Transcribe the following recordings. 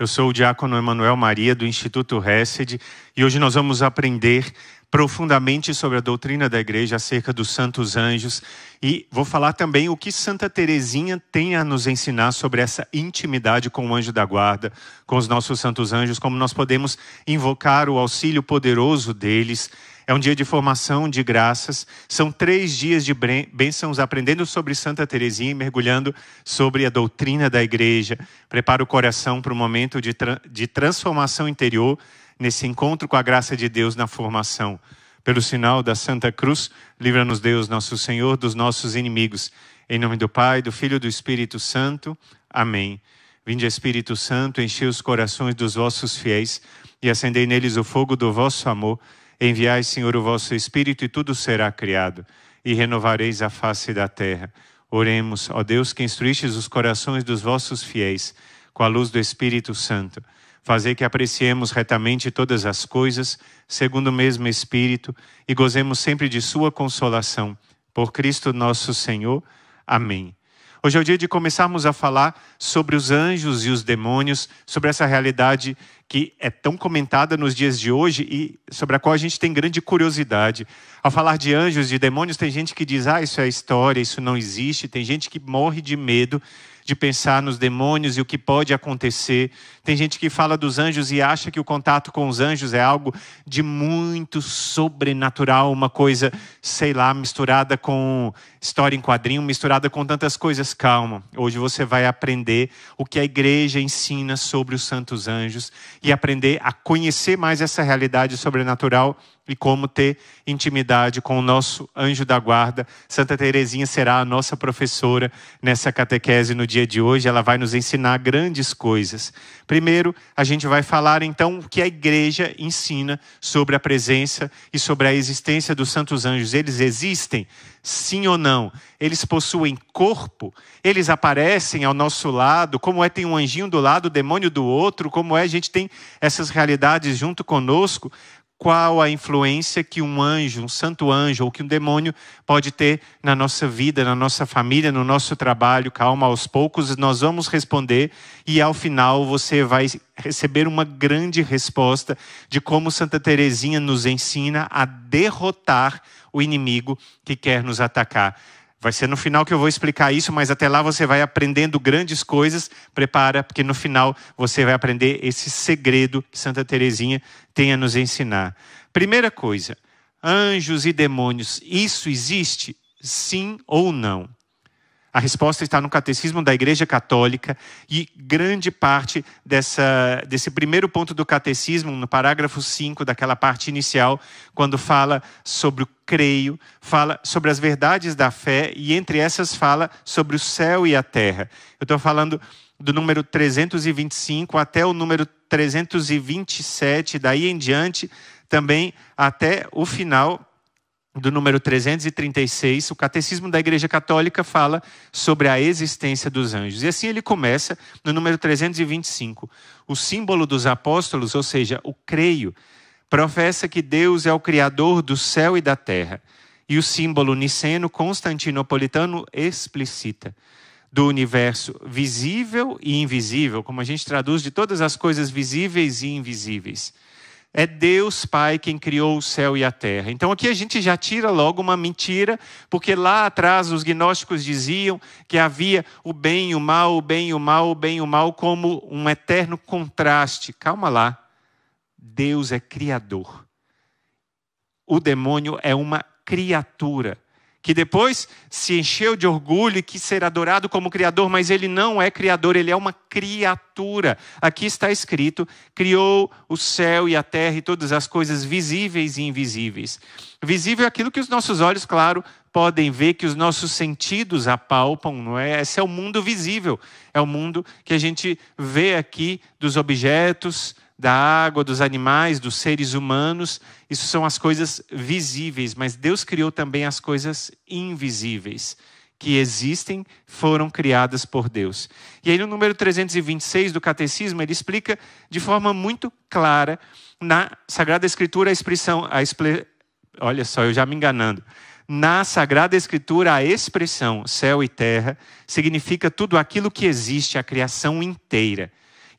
Eu sou o diácono Emanuel Maria, do Instituto Hesed, e hoje nós vamos aprender profundamente sobre a doutrina da igreja acerca dos santos anjos e vou falar também o que Santa Teresinha tem a nos ensinar sobre essa intimidade com o anjo da guarda, com os nossos santos anjos, como nós podemos invocar o auxílio poderoso deles é um dia de formação de graças. São três dias de bênçãos aprendendo sobre Santa Teresinha e mergulhando sobre a doutrina da igreja. Prepara o coração para o momento de, tra de transformação interior nesse encontro com a graça de Deus na formação. Pelo sinal da Santa Cruz, livra-nos Deus, nosso Senhor, dos nossos inimigos. Em nome do Pai, do Filho e do Espírito Santo. Amém. Vinde, Espírito Santo, enchei os corações dos vossos fiéis e acendei neles o fogo do vosso amor. Enviai, Senhor, o vosso Espírito, e tudo será criado, e renovareis a face da terra. Oremos, ó Deus, que instruístes os corações dos vossos fiéis, com a luz do Espírito Santo. Fazer que apreciemos retamente todas as coisas, segundo o mesmo Espírito, e gozemos sempre de Sua consolação. Por Cristo nosso Senhor. Amém. Hoje é o dia de começarmos a falar sobre os anjos e os demônios, sobre essa realidade que é tão comentada nos dias de hoje e sobre a qual a gente tem grande curiosidade. Ao falar de anjos e demônios, tem gente que diz: ah, isso é história, isso não existe. Tem gente que morre de medo de pensar nos demônios e o que pode acontecer. Tem gente que fala dos anjos e acha que o contato com os anjos é algo de muito sobrenatural, uma coisa, sei lá, misturada com história em quadrinho misturada com tantas coisas. Calma, hoje você vai aprender o que a igreja ensina sobre os santos anjos e aprender a conhecer mais essa realidade sobrenatural e como ter intimidade com o nosso anjo da guarda. Santa Terezinha será a nossa professora nessa catequese no dia de hoje. Ela vai nos ensinar grandes coisas. Primeiro, a gente vai falar então o que a igreja ensina sobre a presença e sobre a existência dos santos anjos. Eles existem? Sim ou não? Eles possuem corpo? Eles aparecem ao nosso lado? Como é tem um anjinho do lado, o demônio do outro? Como é a gente tem essas realidades junto conosco? qual a influência que um anjo, um santo anjo ou que um demônio pode ter na nossa vida, na nossa família, no nosso trabalho. Calma, aos poucos nós vamos responder e ao final você vai receber uma grande resposta de como Santa Teresinha nos ensina a derrotar o inimigo que quer nos atacar. Vai ser no final que eu vou explicar isso, mas até lá você vai aprendendo grandes coisas. Prepara, porque no final você vai aprender esse segredo que Santa Teresinha tem a nos ensinar. Primeira coisa, anjos e demônios, isso existe? Sim ou não? A resposta está no Catecismo da Igreja Católica e grande parte dessa, desse primeiro ponto do Catecismo, no parágrafo 5, daquela parte inicial, quando fala sobre o creio, fala sobre as verdades da fé e, entre essas, fala sobre o céu e a terra. Eu estou falando do número 325 até o número 327, daí em diante, também até o final do número 336, o Catecismo da Igreja Católica fala sobre a existência dos anjos. E assim ele começa no número 325. O símbolo dos apóstolos, ou seja, o creio, professa que Deus é o Criador do céu e da terra. E o símbolo niceno constantinopolitano explicita do universo visível e invisível, como a gente traduz de todas as coisas visíveis e invisíveis é Deus Pai quem criou o céu e a terra. Então aqui a gente já tira logo uma mentira, porque lá atrás os gnósticos diziam que havia o bem e o mal, o bem e o mal, o bem e o mal como um eterno contraste. Calma lá. Deus é criador. O demônio é uma criatura que depois se encheu de orgulho e quis ser adorado como criador, mas ele não é criador, ele é uma criatura. Aqui está escrito: criou o céu e a terra e todas as coisas visíveis e invisíveis. Visível é aquilo que os nossos olhos, claro, podem ver, que os nossos sentidos apalpam, não é? Esse é o mundo visível, é o mundo que a gente vê aqui dos objetos, da água, dos animais, dos seres humanos. Isso são as coisas visíveis, mas Deus criou também as coisas invisíveis, que existem, foram criadas por Deus. E aí, no número 326 do Catecismo, ele explica de forma muito clara na Sagrada Escritura a expressão. A expre... Olha só, eu já me enganando. Na Sagrada Escritura, a expressão céu e terra significa tudo aquilo que existe, a criação inteira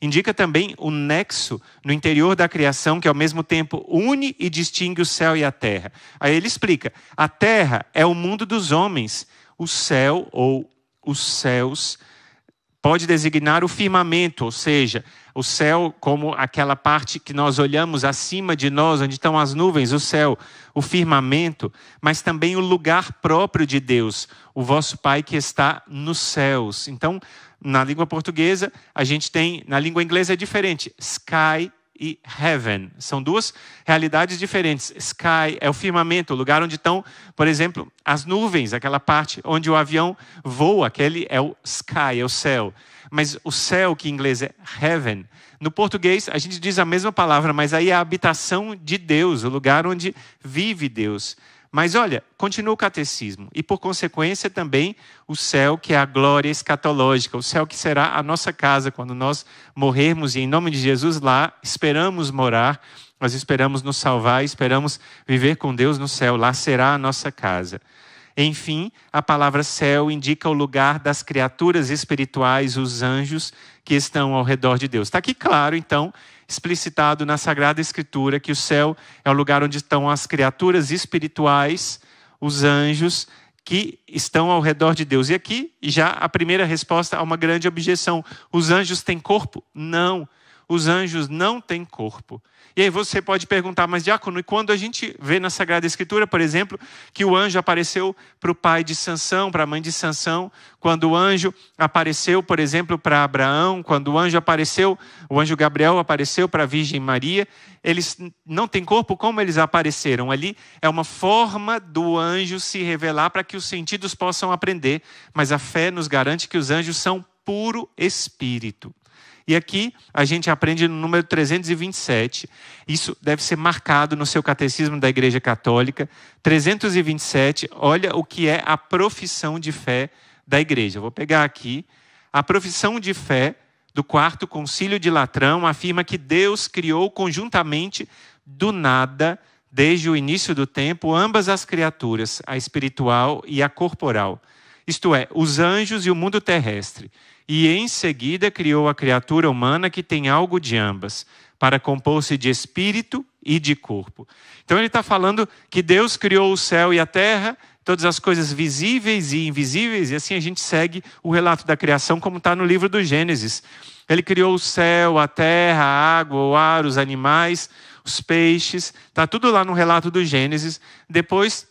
indica também o nexo no interior da criação que ao mesmo tempo une e distingue o céu e a terra. Aí ele explica: a terra é o mundo dos homens, o céu ou os céus Pode designar o firmamento, ou seja, o céu como aquela parte que nós olhamos acima de nós, onde estão as nuvens, o céu, o firmamento, mas também o lugar próprio de Deus, o vosso Pai que está nos céus. Então, na língua portuguesa, a gente tem, na língua inglesa é diferente, sky e heaven. São duas realidades diferentes. Sky é o firmamento, o lugar onde estão, por exemplo, as nuvens, aquela parte onde o avião voa, aquele é o sky, é o céu. Mas o céu, que em inglês é heaven, no português a gente diz a mesma palavra, mas aí é a habitação de Deus, o lugar onde vive Deus. Mas olha, continua o catecismo. E por consequência também o céu, que é a glória escatológica, o céu que será a nossa casa quando nós morrermos e em nome de Jesus lá esperamos morar, nós esperamos nos salvar, esperamos viver com Deus no céu, lá será a nossa casa. Enfim, a palavra céu indica o lugar das criaturas espirituais, os anjos que estão ao redor de Deus. Está aqui claro, então, explicitado na Sagrada Escritura que o céu é o lugar onde estão as criaturas espirituais, os anjos que estão ao redor de Deus. E aqui já a primeira resposta a uma grande objeção: os anjos têm corpo? Não. Os anjos não têm corpo. E aí você pode perguntar, mas diácono, e quando a gente vê na Sagrada Escritura, por exemplo, que o anjo apareceu para o pai de Sansão, para a mãe de Sansão, quando o anjo apareceu, por exemplo, para Abraão, quando o anjo apareceu, o anjo Gabriel apareceu para a Virgem Maria, eles não têm corpo, como eles apareceram ali? É uma forma do anjo se revelar para que os sentidos possam aprender, mas a fé nos garante que os anjos são puro espírito. E aqui a gente aprende no número 327. Isso deve ser marcado no seu catecismo da Igreja Católica. 327, olha o que é a profissão de fé da Igreja. vou pegar aqui. A profissão de fé do quarto concílio de Latrão afirma que Deus criou conjuntamente do nada, desde o início do tempo, ambas as criaturas, a espiritual e a corporal. Isto é, os anjos e o mundo terrestre e em seguida criou a criatura humana que tem algo de ambas, para compor-se de espírito e de corpo. Então ele está falando que Deus criou o céu e a terra, todas as coisas visíveis e invisíveis, e assim a gente segue o relato da criação como está no livro do Gênesis. Ele criou o céu, a terra, a água, o ar, os animais, os peixes, está tudo lá no relato do Gênesis. Depois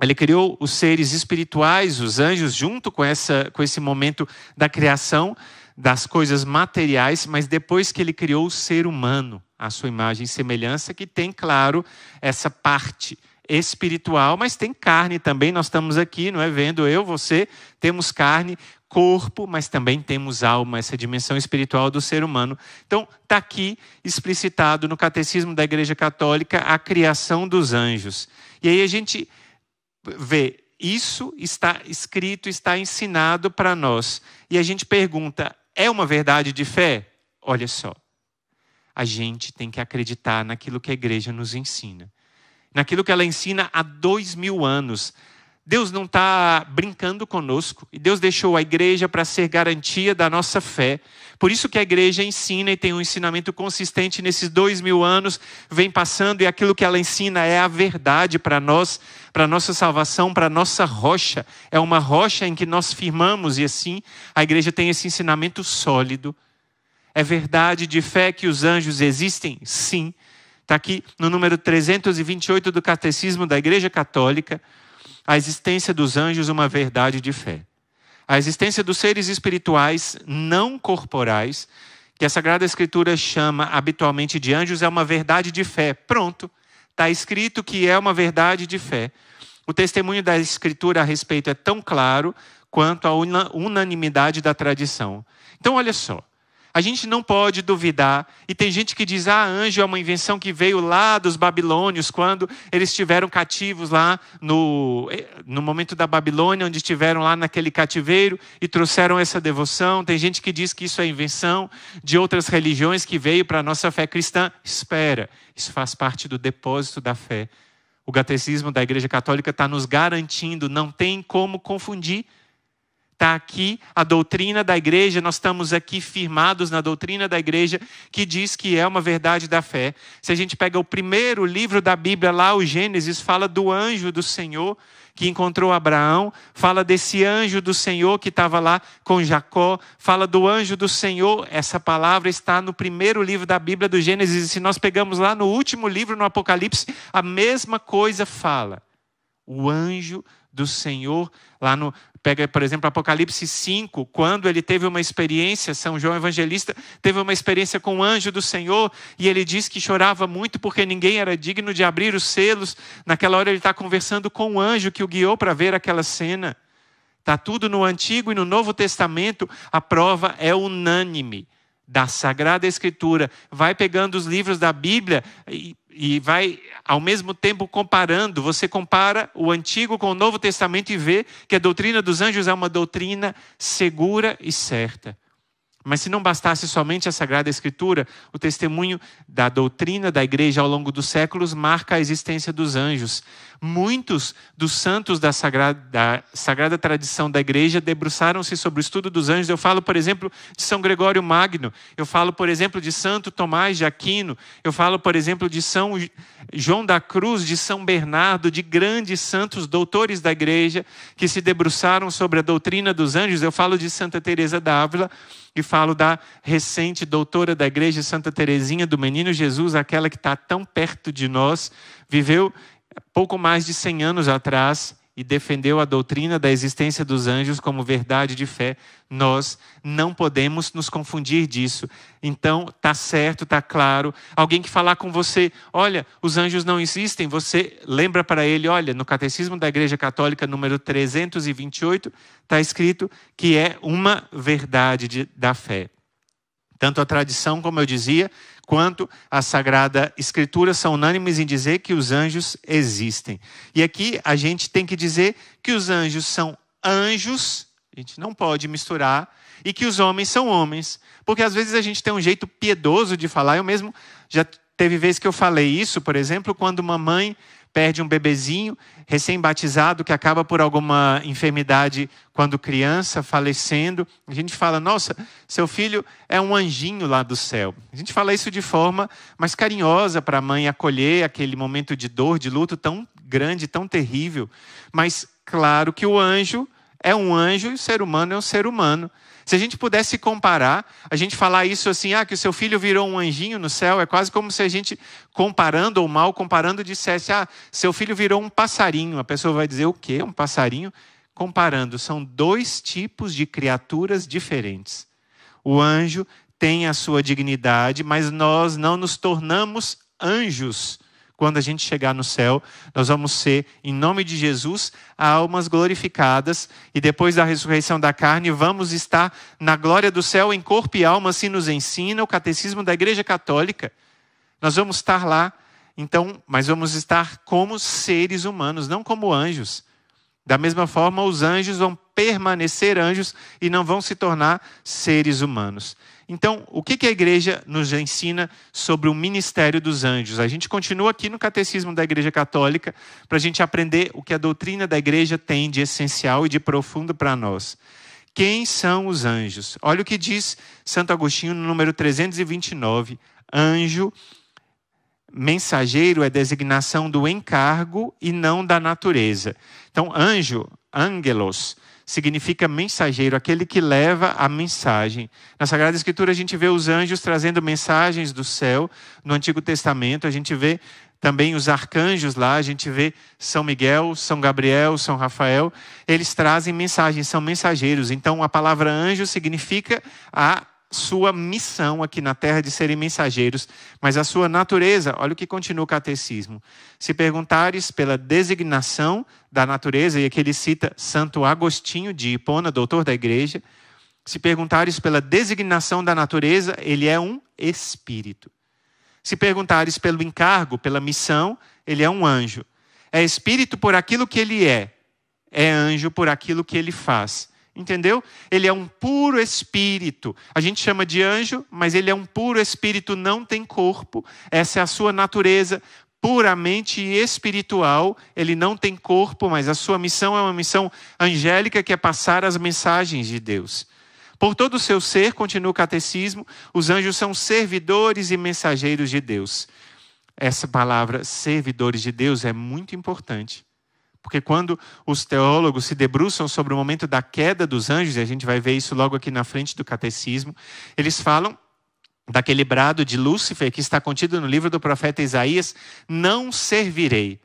ele criou os seres espirituais, os anjos, junto com, essa, com esse momento da criação das coisas materiais, mas depois que ele criou o ser humano, a sua imagem e semelhança, que tem, claro, essa parte espiritual, mas tem carne também. Nós estamos aqui, não é? Vendo eu, você, temos carne, corpo, mas também temos alma, essa dimensão espiritual do ser humano. Então, está aqui explicitado no Catecismo da Igreja Católica a criação dos anjos. E aí a gente vê, isso está escrito, está ensinado para nós. E a gente pergunta: é uma verdade de fé? Olha só. A gente tem que acreditar naquilo que a igreja nos ensina. Naquilo que ela ensina há dois mil anos. Deus não está brincando conosco e Deus deixou a igreja para ser garantia da nossa fé. Por isso que a igreja ensina e tem um ensinamento consistente nesses dois mil anos, vem passando e aquilo que ela ensina é a verdade para nós, para nossa salvação, para nossa rocha. É uma rocha em que nós firmamos e assim a igreja tem esse ensinamento sólido. É verdade de fé que os anjos existem? Sim. Está aqui no número 328 do Catecismo da Igreja Católica a existência dos anjos é uma verdade de fé. A existência dos seres espirituais não corporais, que a Sagrada Escritura chama habitualmente de anjos, é uma verdade de fé. Pronto, está escrito que é uma verdade de fé. O testemunho da Escritura a respeito é tão claro quanto a unanimidade da tradição. Então, olha só. A gente não pode duvidar. E tem gente que diz: ah, anjo é uma invenção que veio lá dos babilônios, quando eles estiveram cativos lá no, eh, no momento da Babilônia, onde estiveram lá naquele cativeiro e trouxeram essa devoção. Tem gente que diz que isso é invenção de outras religiões que veio para a nossa fé cristã. Espera, isso faz parte do depósito da fé. O catecismo da Igreja Católica está nos garantindo, não tem como confundir está aqui a doutrina da igreja, nós estamos aqui firmados na doutrina da igreja, que diz que é uma verdade da fé. Se a gente pega o primeiro livro da Bíblia, lá o Gênesis, fala do anjo do Senhor que encontrou Abraão, fala desse anjo do Senhor que estava lá com Jacó, fala do anjo do Senhor, essa palavra está no primeiro livro da Bíblia do Gênesis, e se nós pegamos lá no último livro, no Apocalipse, a mesma coisa fala. O anjo do Senhor, lá no pega, por exemplo, Apocalipse 5, quando ele teve uma experiência, São João Evangelista teve uma experiência com o anjo do Senhor e ele diz que chorava muito porque ninguém era digno de abrir os selos. Naquela hora ele está conversando com o anjo que o guiou para ver aquela cena. Está tudo no Antigo e no Novo Testamento, a prova é unânime da Sagrada Escritura, vai pegando os livros da Bíblia e, e, vai, ao mesmo tempo, comparando. Você compara o Antigo com o Novo Testamento e vê que a doutrina dos anjos é uma doutrina segura e certa. Mas se não bastasse somente a Sagrada Escritura, o testemunho da doutrina da Igreja ao longo dos séculos marca a existência dos anjos. Muitos dos santos da Sagrada, da sagrada Tradição da Igreja debruçaram-se sobre o estudo dos anjos. Eu falo, por exemplo, de São Gregório Magno, eu falo, por exemplo, de Santo Tomás de Aquino, eu falo, por exemplo, de São João da Cruz, de São Bernardo, de grandes santos doutores da Igreja que se debruçaram sobre a doutrina dos anjos. Eu falo de Santa Teresa d'Ávila falo da recente doutora da igreja Santa Teresinha do Menino Jesus, aquela que está tão perto de nós, viveu pouco mais de 100 anos atrás e defendeu a doutrina da existência dos anjos como verdade de fé, nós não podemos nos confundir disso. Então, tá certo, tá claro. Alguém que falar com você, olha, os anjos não existem, você lembra para ele, olha, no Catecismo da Igreja Católica número 328, está escrito que é uma verdade de, da fé. Tanto a tradição, como eu dizia, quanto a Sagrada Escritura são unânimes em dizer que os anjos existem. E aqui a gente tem que dizer que os anjos são anjos, a gente não pode misturar, e que os homens são homens. Porque às vezes a gente tem um jeito piedoso de falar, eu mesmo já teve vezes que eu falei isso, por exemplo, quando uma mãe perde um bebezinho recém-batizado que acaba por alguma enfermidade quando criança, falecendo. A gente fala, nossa, seu filho é um anjinho lá do céu. A gente fala isso de forma mais carinhosa para a mãe acolher aquele momento de dor, de luto tão grande, tão terrível. Mas claro que o anjo é um anjo e o ser humano é um ser humano. Se a gente pudesse comparar, a gente falar isso assim, ah, que o seu filho virou um anjinho no céu, é quase como se a gente, comparando ou mal comparando, dissesse, ah, seu filho virou um passarinho. A pessoa vai dizer, o quê? Um passarinho? Comparando, são dois tipos de criaturas diferentes. O anjo tem a sua dignidade, mas nós não nos tornamos anjos quando a gente chegar no céu, nós vamos ser, em nome de Jesus, almas glorificadas e depois da ressurreição da carne, vamos estar na glória do céu em corpo e alma, assim nos ensina o catecismo da Igreja Católica. Nós vamos estar lá, então, mas vamos estar como seres humanos, não como anjos. Da mesma forma, os anjos vão permanecer anjos e não vão se tornar seres humanos. Então, o que a igreja nos ensina sobre o ministério dos anjos? A gente continua aqui no Catecismo da Igreja Católica para a gente aprender o que a doutrina da igreja tem de essencial e de profundo para nós. Quem são os anjos? Olha o que diz Santo Agostinho no número 329. Anjo, mensageiro é designação do encargo e não da natureza. Então, anjo, angelos, significa mensageiro, aquele que leva a mensagem. Na Sagrada Escritura a gente vê os anjos trazendo mensagens do céu. No Antigo Testamento a gente vê também os arcanjos lá, a gente vê São Miguel, São Gabriel, São Rafael, eles trazem mensagens, são mensageiros. Então a palavra anjo significa a sua missão aqui na terra de serem mensageiros, mas a sua natureza, olha o que continua o catecismo. Se perguntares pela designação da natureza, e aqui ele cita Santo Agostinho de Hipona, doutor da igreja, se perguntares pela designação da natureza, ele é um espírito. Se perguntares pelo encargo, pela missão, ele é um anjo. É espírito por aquilo que ele é, é anjo por aquilo que ele faz entendeu? Ele é um puro espírito. A gente chama de anjo, mas ele é um puro espírito, não tem corpo. Essa é a sua natureza puramente espiritual. Ele não tem corpo, mas a sua missão é uma missão angélica que é passar as mensagens de Deus. Por todo o seu ser, continua o catecismo, os anjos são servidores e mensageiros de Deus. Essa palavra servidores de Deus é muito importante. Porque quando os teólogos se debruçam sobre o momento da queda dos anjos, e a gente vai ver isso logo aqui na frente do catecismo, eles falam daquele brado de Lúcifer que está contido no livro do profeta Isaías: Não servirei.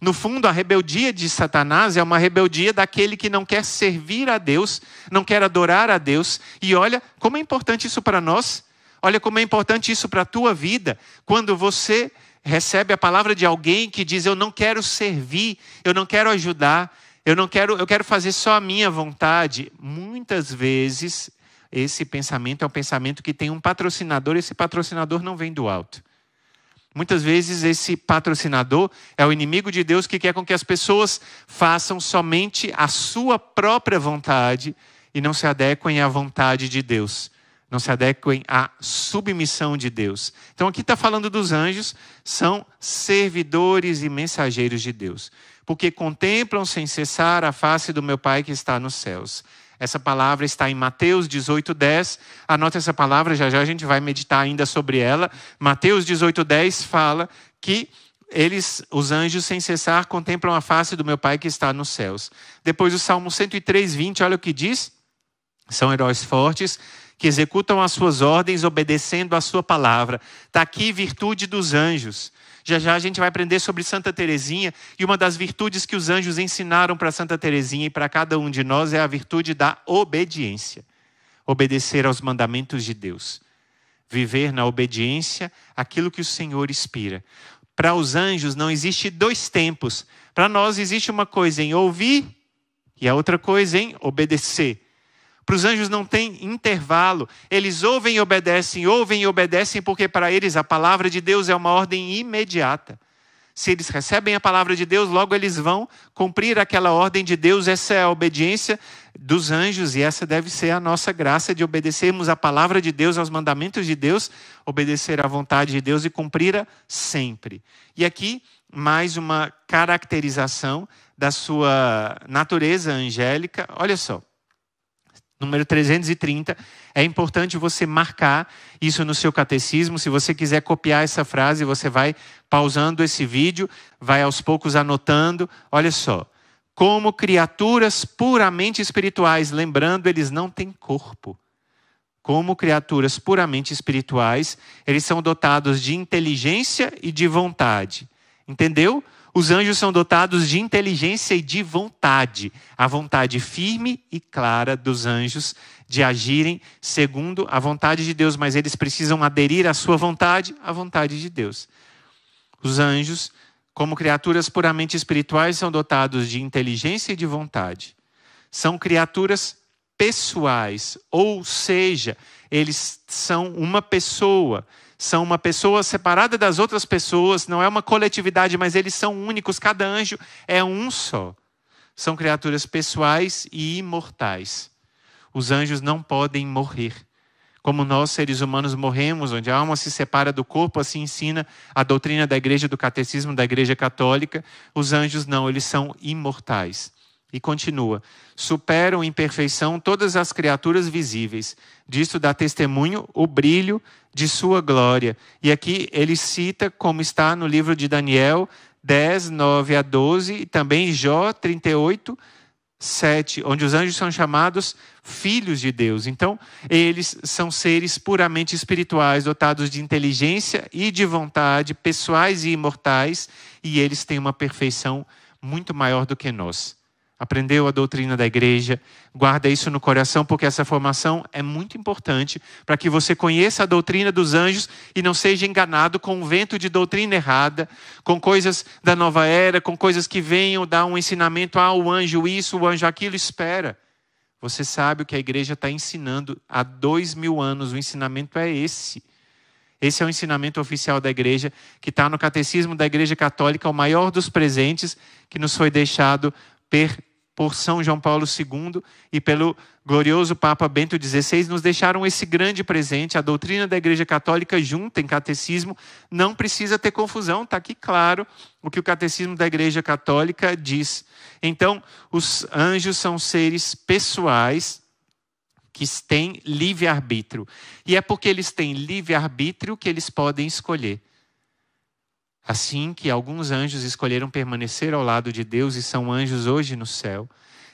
No fundo, a rebeldia de Satanás é uma rebeldia daquele que não quer servir a Deus, não quer adorar a Deus. E olha como é importante isso para nós. Olha como é importante isso para a tua vida. Quando você recebe a palavra de alguém que diz: Eu não quero servir, eu não quero ajudar, eu não quero, eu quero fazer só a minha vontade. Muitas vezes esse pensamento é um pensamento que tem um patrocinador, esse patrocinador não vem do alto. Muitas vezes esse patrocinador é o inimigo de Deus que quer com que as pessoas façam somente a sua própria vontade e não se adequem à vontade de Deus não se adequem à submissão de Deus. Então, aqui está falando dos anjos, são servidores e mensageiros de Deus, porque contemplam sem cessar a face do meu Pai que está nos céus. Essa palavra está em Mateus 18:10. Anota essa palavra, já já a gente vai meditar ainda sobre ela. Mateus 18:10 fala que eles, os anjos, sem cessar contemplam a face do meu Pai que está nos céus. Depois o Salmo 103:20, olha o que diz: são heróis fortes, que executam as suas ordens obedecendo a sua palavra. Está aqui virtude dos anjos. Já já a gente vai aprender sobre Santa Teresinha e uma das virtudes que os anjos ensinaram para Santa Teresinha e para cada um de nós é a virtude da obediência. Obedecer aos mandamentos de Deus. Viver na obediência aquilo que o Senhor inspira. Para os anjos não existe dois tempos. Para nós existe uma coisa em ouvir e a outra coisa em obedecer. Para os anjos não tem intervalo. Eles ouvem e obedecem, ouvem e obedecem, porque para eles a palavra de Deus é uma ordem imediata. Se eles recebem a palavra de Deus, logo eles vão cumprir aquela ordem de Deus. Essa é a obediência dos anjos e essa deve ser a nossa graça de obedecermos à palavra de Deus, aos mandamentos de Deus, obedecer à vontade de Deus e cumprir a sempre. E aqui, mais uma caracterização da sua natureza angélica. Olha só, número 330. É importante você marcar isso no seu catecismo. Se você quiser copiar essa frase, você vai pausando esse vídeo, vai aos poucos anotando. Olha só. Como criaturas puramente espirituais, lembrando, eles não têm corpo. Como criaturas puramente espirituais, eles são dotados de inteligência e de vontade. Entendeu? Os anjos são dotados de inteligência e de vontade, a vontade firme e clara dos anjos de agirem segundo a vontade de Deus, mas eles precisam aderir à sua vontade, à vontade de Deus. Os anjos, como criaturas puramente espirituais, são dotados de inteligência e de vontade. São criaturas pessoais, ou seja, eles são uma pessoa são uma pessoa separada das outras pessoas, não é uma coletividade, mas eles são únicos, cada anjo é um só. São criaturas pessoais e imortais. Os anjos não podem morrer. Como nós, seres humanos, morremos, onde a alma se separa do corpo, assim ensina a doutrina da igreja, do catecismo da igreja católica, os anjos não, eles são imortais. E continua: superam em perfeição todas as criaturas visíveis. Disto dá testemunho o brilho de sua glória. E aqui ele cita como está no livro de Daniel 10, 9 a 12, e também Jó 38, 7, onde os anjos são chamados filhos de Deus. Então, eles são seres puramente espirituais, dotados de inteligência e de vontade, pessoais e imortais, e eles têm uma perfeição muito maior do que nós aprendeu a doutrina da igreja, guarda isso no coração, porque essa formação é muito importante para que você conheça a doutrina dos anjos e não seja enganado com o vento de doutrina errada, com coisas da nova era, com coisas que venham dar um ensinamento, ah, o anjo isso, o anjo aquilo, espera. Você sabe o que a igreja está ensinando há dois mil anos, o ensinamento é esse. Esse é o ensinamento oficial da igreja, que está no Catecismo da Igreja Católica, o maior dos presentes que nos foi deixado per por São João Paulo II e pelo glorioso Papa Bento XVI, nos deixaram esse grande presente. A doutrina da Igreja Católica, junta em catecismo, não precisa ter confusão, está aqui claro o que o catecismo da Igreja Católica diz. Então, os anjos são seres pessoais que têm livre-arbítrio. E é porque eles têm livre-arbítrio que eles podem escolher. Assim que alguns anjos escolheram permanecer ao lado de Deus e são anjos hoje no céu,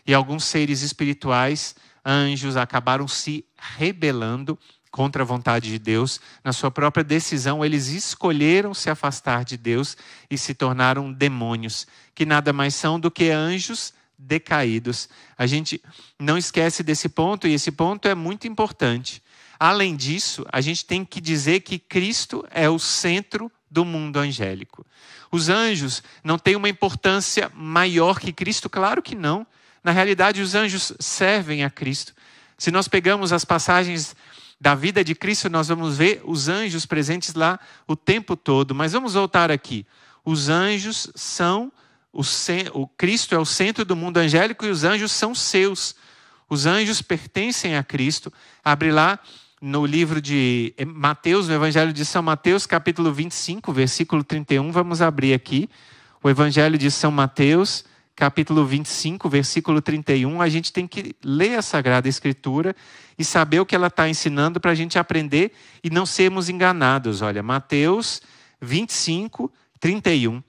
e alguns seres espirituais, anjos, acabaram se rebelando contra a vontade de Deus, na sua própria decisão, eles escolheram se afastar de Deus e se tornaram demônios, que nada mais são do que anjos decaídos. A gente não esquece desse ponto e esse ponto é muito importante. Além disso, a gente tem que dizer que Cristo é o centro do mundo angélico. Os anjos não têm uma importância maior que Cristo? Claro que não. Na realidade, os anjos servem a Cristo. Se nós pegamos as passagens da vida de Cristo, nós vamos ver os anjos presentes lá o tempo todo. Mas vamos voltar aqui. Os anjos são o, o Cristo é o centro do mundo angélico e os anjos são seus. Os anjos pertencem a Cristo. Abre lá no livro de Mateus, no Evangelho de São Mateus, capítulo 25, versículo 31. Vamos abrir aqui o Evangelho de São Mateus, capítulo 25, versículo 31. A gente tem que ler a Sagrada Escritura e saber o que ela está ensinando para a gente aprender e não sermos enganados. Olha, Mateus 25, 31.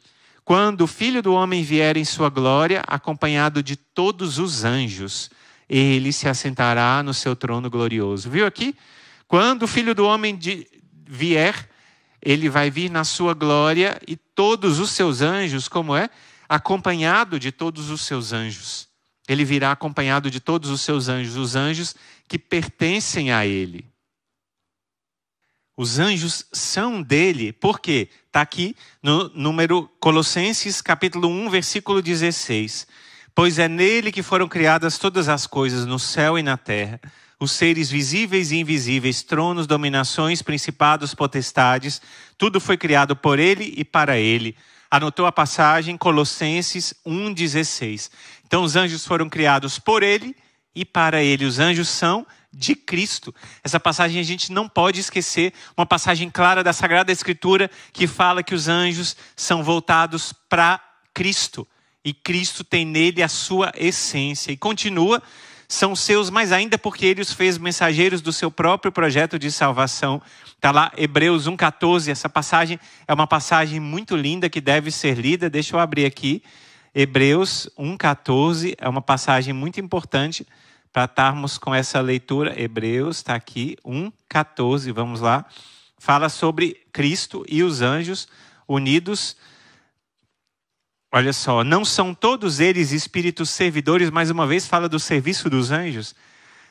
Quando o filho do homem vier em sua glória, acompanhado de todos os anjos, ele se assentará no seu trono glorioso. Viu aqui? Quando o filho do homem de, vier, ele vai vir na sua glória e todos os seus anjos, como é? Acompanhado de todos os seus anjos. Ele virá acompanhado de todos os seus anjos, os anjos que pertencem a ele. Os anjos são dele, por quê? Está aqui no número Colossenses, capítulo 1, versículo 16. Pois é nele que foram criadas todas as coisas, no céu e na terra os seres visíveis e invisíveis, tronos, dominações, principados, potestades, tudo foi criado por ele e para ele. Anotou a passagem Colossenses 1:16. Então os anjos foram criados por ele e para ele. Os anjos são de Cristo. Essa passagem a gente não pode esquecer, uma passagem clara da Sagrada Escritura que fala que os anjos são voltados para Cristo e Cristo tem nele a sua essência. E continua são seus, mas ainda porque ele os fez mensageiros do seu próprio projeto de salvação. Está lá Hebreus 1,14. Essa passagem é uma passagem muito linda que deve ser lida. Deixa eu abrir aqui. Hebreus 1,14 é uma passagem muito importante para estarmos com essa leitura. Hebreus está aqui, 1,14. Vamos lá. Fala sobre Cristo e os anjos unidos Olha só, não são todos eles espíritos servidores, mais uma vez fala do serviço dos anjos.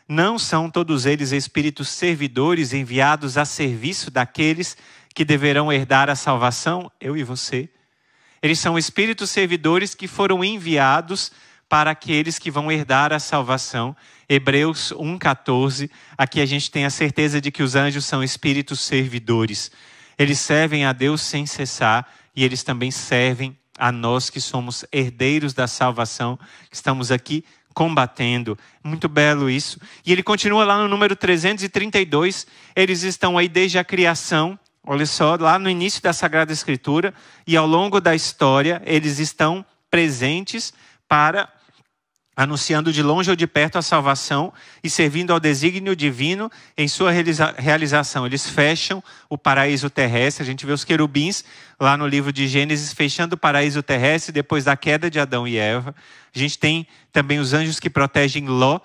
Não são todos eles espíritos servidores enviados a serviço daqueles que deverão herdar a salvação, eu e você. Eles são espíritos servidores que foram enviados para aqueles que vão herdar a salvação. Hebreus 1,14. Aqui a gente tem a certeza de que os anjos são espíritos servidores. Eles servem a Deus sem cessar e eles também servem a nós que somos herdeiros da salvação, que estamos aqui combatendo. Muito belo isso. E ele continua lá no número 332. Eles estão aí desde a criação. Olha só, lá no início da Sagrada Escritura e ao longo da história, eles estão presentes para anunciando de longe ou de perto a salvação e servindo ao desígnio divino em sua realização. Eles fecham o paraíso terrestre, a gente vê os querubins lá no livro de Gênesis fechando o paraíso terrestre depois da queda de Adão e Eva. A gente tem também os anjos que protegem Ló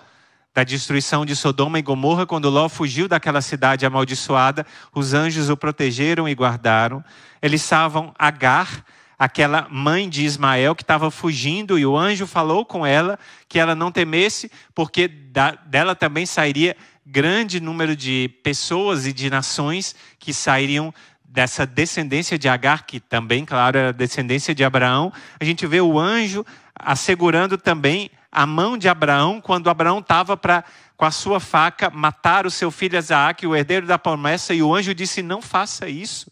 da destruição de Sodoma e Gomorra, quando Ló fugiu daquela cidade amaldiçoada, os anjos o protegeram e guardaram. Eles salvam Agar, aquela mãe de Ismael que estava fugindo, e o anjo falou com ela que ela não temesse, porque da, dela também sairia grande número de pessoas e de nações que sairiam dessa descendência de Agar, que também, claro, era descendência de Abraão. A gente vê o anjo assegurando também a mão de Abraão quando Abraão estava para com a sua faca matar o seu filho Isaac, é o herdeiro da promessa, e o anjo disse: "Não faça isso".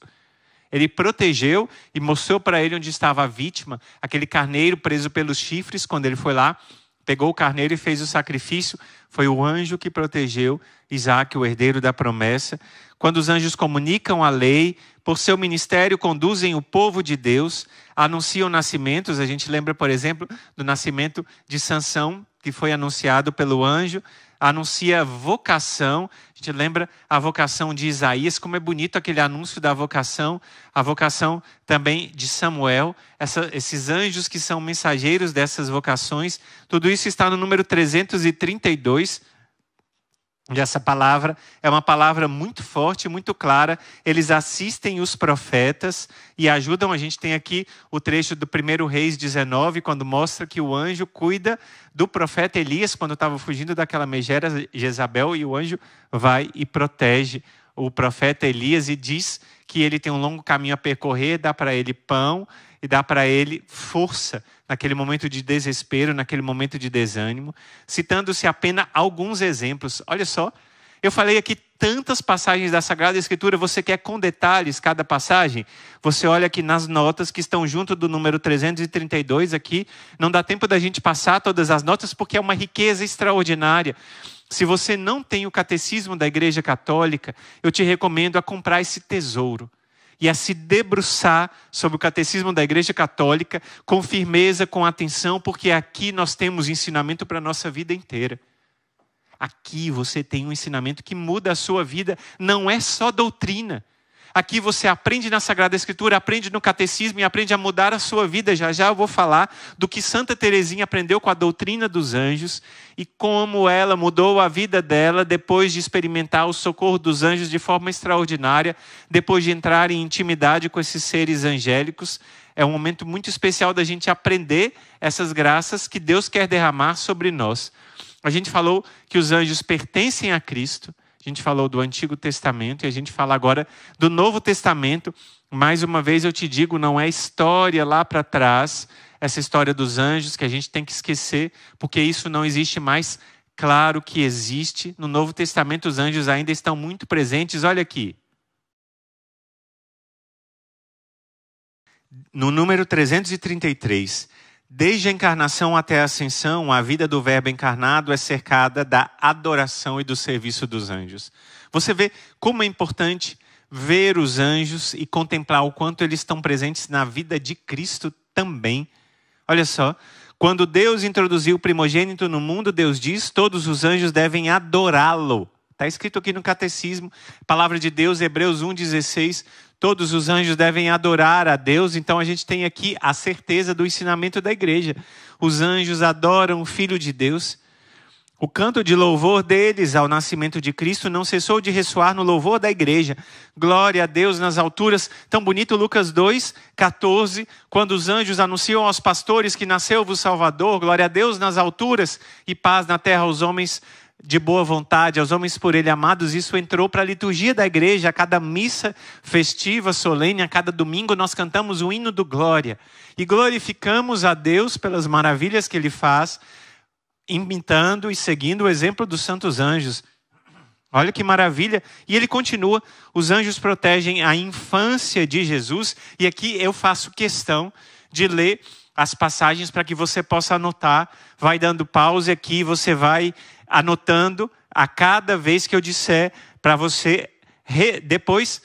Ele protegeu e mostrou para ele onde estava a vítima, aquele carneiro preso pelos chifres, quando ele foi lá, pegou o carneiro e fez o sacrifício. Foi o anjo que protegeu Isaac, o herdeiro da promessa. Quando os anjos comunicam a lei, por seu ministério conduzem o povo de Deus, anunciam nascimentos. A gente lembra, por exemplo, do nascimento de Sansão, que foi anunciado pelo anjo, anuncia vocação a gente lembra a vocação de Isaías, como é bonito aquele anúncio da vocação, a vocação também de Samuel, essa, esses anjos que são mensageiros dessas vocações. Tudo isso está no número 332 e essa palavra é uma palavra muito forte, muito clara. Eles assistem os profetas e ajudam. A gente tem aqui o trecho do 1 Reis 19, quando mostra que o anjo cuida do profeta Elias, quando estava fugindo daquela megera Jezabel, e o anjo vai e protege o profeta Elias e diz que ele tem um longo caminho a percorrer, dá para ele pão e dá para ele força naquele momento de desespero, naquele momento de desânimo, citando-se apenas alguns exemplos. Olha só, eu falei aqui tantas passagens da Sagrada Escritura, você quer com detalhes cada passagem? Você olha aqui nas notas que estão junto do número 332 aqui, não dá tempo da gente passar todas as notas porque é uma riqueza extraordinária. Se você não tem o catecismo da Igreja Católica, eu te recomendo a comprar esse tesouro e a se debruçar sobre o catecismo da Igreja Católica com firmeza, com atenção, porque aqui nós temos ensinamento para a nossa vida inteira. Aqui você tem um ensinamento que muda a sua vida, não é só doutrina. Aqui você aprende na Sagrada Escritura, aprende no catecismo e aprende a mudar a sua vida. Já já eu vou falar do que Santa Teresinha aprendeu com a doutrina dos anjos e como ela mudou a vida dela depois de experimentar o socorro dos anjos de forma extraordinária, depois de entrar em intimidade com esses seres angélicos. É um momento muito especial da gente aprender essas graças que Deus quer derramar sobre nós. A gente falou que os anjos pertencem a Cristo a gente falou do Antigo Testamento e a gente fala agora do Novo Testamento. Mais uma vez eu te digo, não é história lá para trás, essa história dos anjos que a gente tem que esquecer, porque isso não existe mais. Claro que existe. No Novo Testamento, os anjos ainda estão muito presentes. Olha aqui. No número 333, Desde a encarnação até a ascensão, a vida do Verbo encarnado é cercada da adoração e do serviço dos anjos. Você vê como é importante ver os anjos e contemplar o quanto eles estão presentes na vida de Cristo também. Olha só, quando Deus introduziu o primogênito no mundo, Deus diz: todos os anjos devem adorá-lo. Está escrito aqui no Catecismo, palavra de Deus, Hebreus 1,16 todos os anjos devem adorar a Deus, então a gente tem aqui a certeza do ensinamento da igreja. Os anjos adoram o Filho de Deus. O canto de louvor deles ao nascimento de Cristo não cessou de ressoar no louvor da igreja. Glória a Deus nas alturas. Tão bonito Lucas 2, 14, quando os anjos anunciam aos pastores que nasceu-vos Salvador. Glória a Deus nas alturas e paz na terra aos homens de boa vontade, aos homens por ele amados, isso entrou para a liturgia da igreja, a cada missa festiva, solene, a cada domingo nós cantamos o hino do glória e glorificamos a Deus pelas maravilhas que ele faz, imitando e seguindo o exemplo dos santos anjos. Olha que maravilha! E ele continua: os anjos protegem a infância de Jesus, e aqui eu faço questão de ler as passagens para que você possa anotar. Vai dando pause aqui, você vai anotando a cada vez que eu disser para você re, depois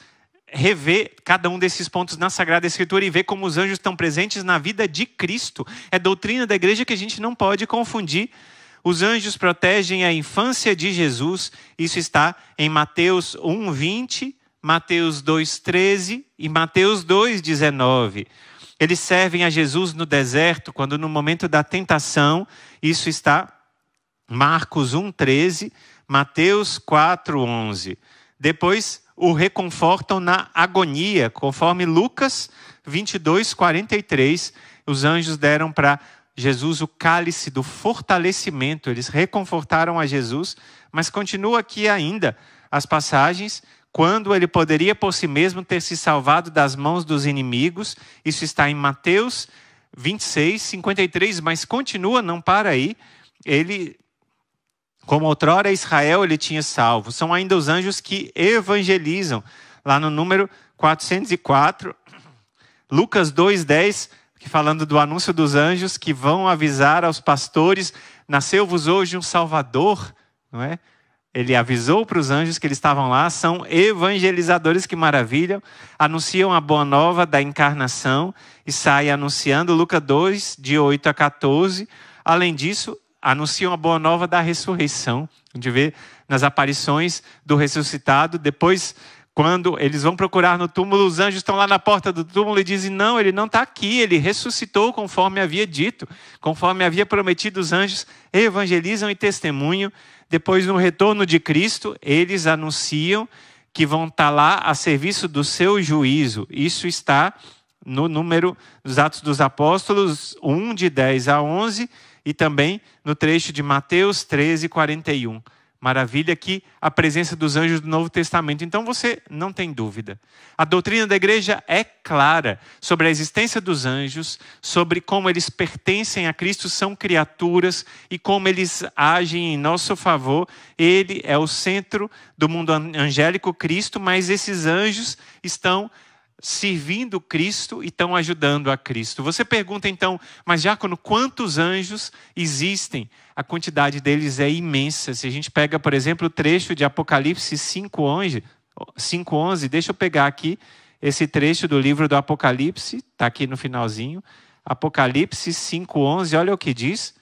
rever cada um desses pontos na Sagrada Escritura e ver como os anjos estão presentes na vida de Cristo. É doutrina da igreja que a gente não pode confundir. Os anjos protegem a infância de Jesus. Isso está em Mateus 1:20, Mateus 2:13 e Mateus 2:19. Eles servem a Jesus no deserto quando no momento da tentação, isso está Marcos 1,13, Mateus 4,11. Depois o reconfortam na agonia, conforme Lucas 22:43, Os anjos deram para Jesus o cálice do fortalecimento, eles reconfortaram a Jesus, mas continua aqui ainda as passagens. Quando ele poderia por si mesmo ter se salvado das mãos dos inimigos, isso está em Mateus 26, 53, mas continua, não para aí. Ele como outrora Israel ele tinha salvo, são ainda os anjos que evangelizam. Lá no número 404, Lucas 2:10, que falando do anúncio dos anjos que vão avisar aos pastores, nasceu-vos hoje um Salvador, não é? Ele avisou para os anjos que eles estavam lá, são evangelizadores que maravilham, anunciam a boa nova da encarnação e saem anunciando, Lucas 2, de 8 a 14. Além disso, anunciam a boa nova da ressurreição. A gente vê nas aparições do ressuscitado, depois quando eles vão procurar no túmulo, os anjos estão lá na porta do túmulo e dizem: Não, ele não está aqui, ele ressuscitou conforme havia dito, conforme havia prometido os anjos, evangelizam e testemunham. Depois, no retorno de Cristo, eles anunciam que vão estar tá lá a serviço do seu juízo. Isso está no número dos Atos dos Apóstolos 1, de 10 a 11 e também no trecho de Mateus 13, 41. Maravilha que a presença dos anjos do Novo Testamento. Então você não tem dúvida. A doutrina da igreja é clara sobre a existência dos anjos, sobre como eles pertencem a Cristo, são criaturas e como eles agem em nosso favor. Ele é o centro do mundo angélico, Cristo, mas esses anjos estão servindo Cristo e estão ajudando a Cristo. Você pergunta então, mas Diácono, quantos anjos existem? A quantidade deles é imensa. Se a gente pega, por exemplo, o trecho de Apocalipse 5:11, 5:11, deixa eu pegar aqui esse trecho do livro do Apocalipse, está aqui no finalzinho. Apocalipse 5:11, olha o que diz.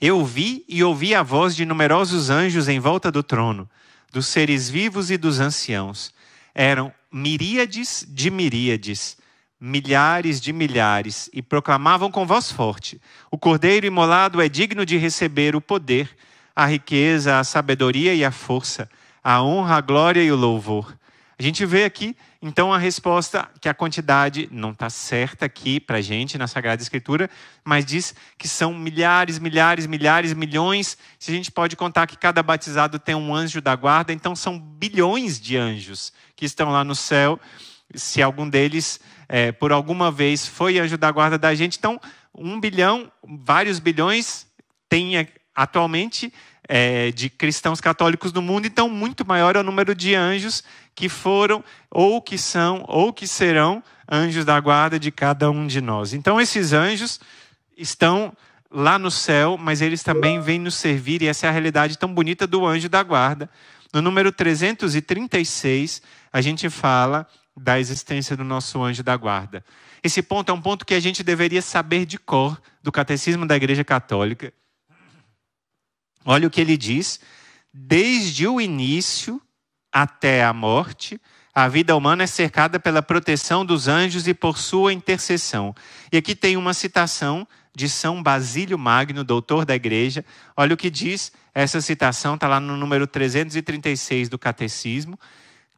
Eu vi e ouvi a voz de numerosos anjos em volta do trono, dos seres vivos e dos anciãos eram miríades de miríades, milhares de milhares, e proclamavam com voz forte: O cordeiro imolado é digno de receber o poder, a riqueza, a sabedoria e a força, a honra, a glória e o louvor. A gente vê aqui, então, a resposta que a quantidade não está certa aqui para a gente na Sagrada Escritura, mas diz que são milhares, milhares, milhares, milhões. Se a gente pode contar que cada batizado tem um anjo da guarda, então são bilhões de anjos que estão lá no céu. Se algum deles, é, por alguma vez, foi anjo da guarda da gente, então um bilhão, vários bilhões tem atualmente é, de cristãos católicos no mundo, então muito maior é o número de anjos que foram, ou que são, ou que serão anjos da guarda de cada um de nós. Então, esses anjos estão lá no céu, mas eles também vêm nos servir, e essa é a realidade tão bonita do anjo da guarda. No número 336, a gente fala da existência do nosso anjo da guarda. Esse ponto é um ponto que a gente deveria saber de cor do Catecismo da Igreja Católica. Olha o que ele diz. Desde o início, até a morte, a vida humana é cercada pela proteção dos anjos e por sua intercessão. E aqui tem uma citação de São Basílio Magno, doutor da igreja. Olha o que diz essa citação, está lá no número 336 do Catecismo.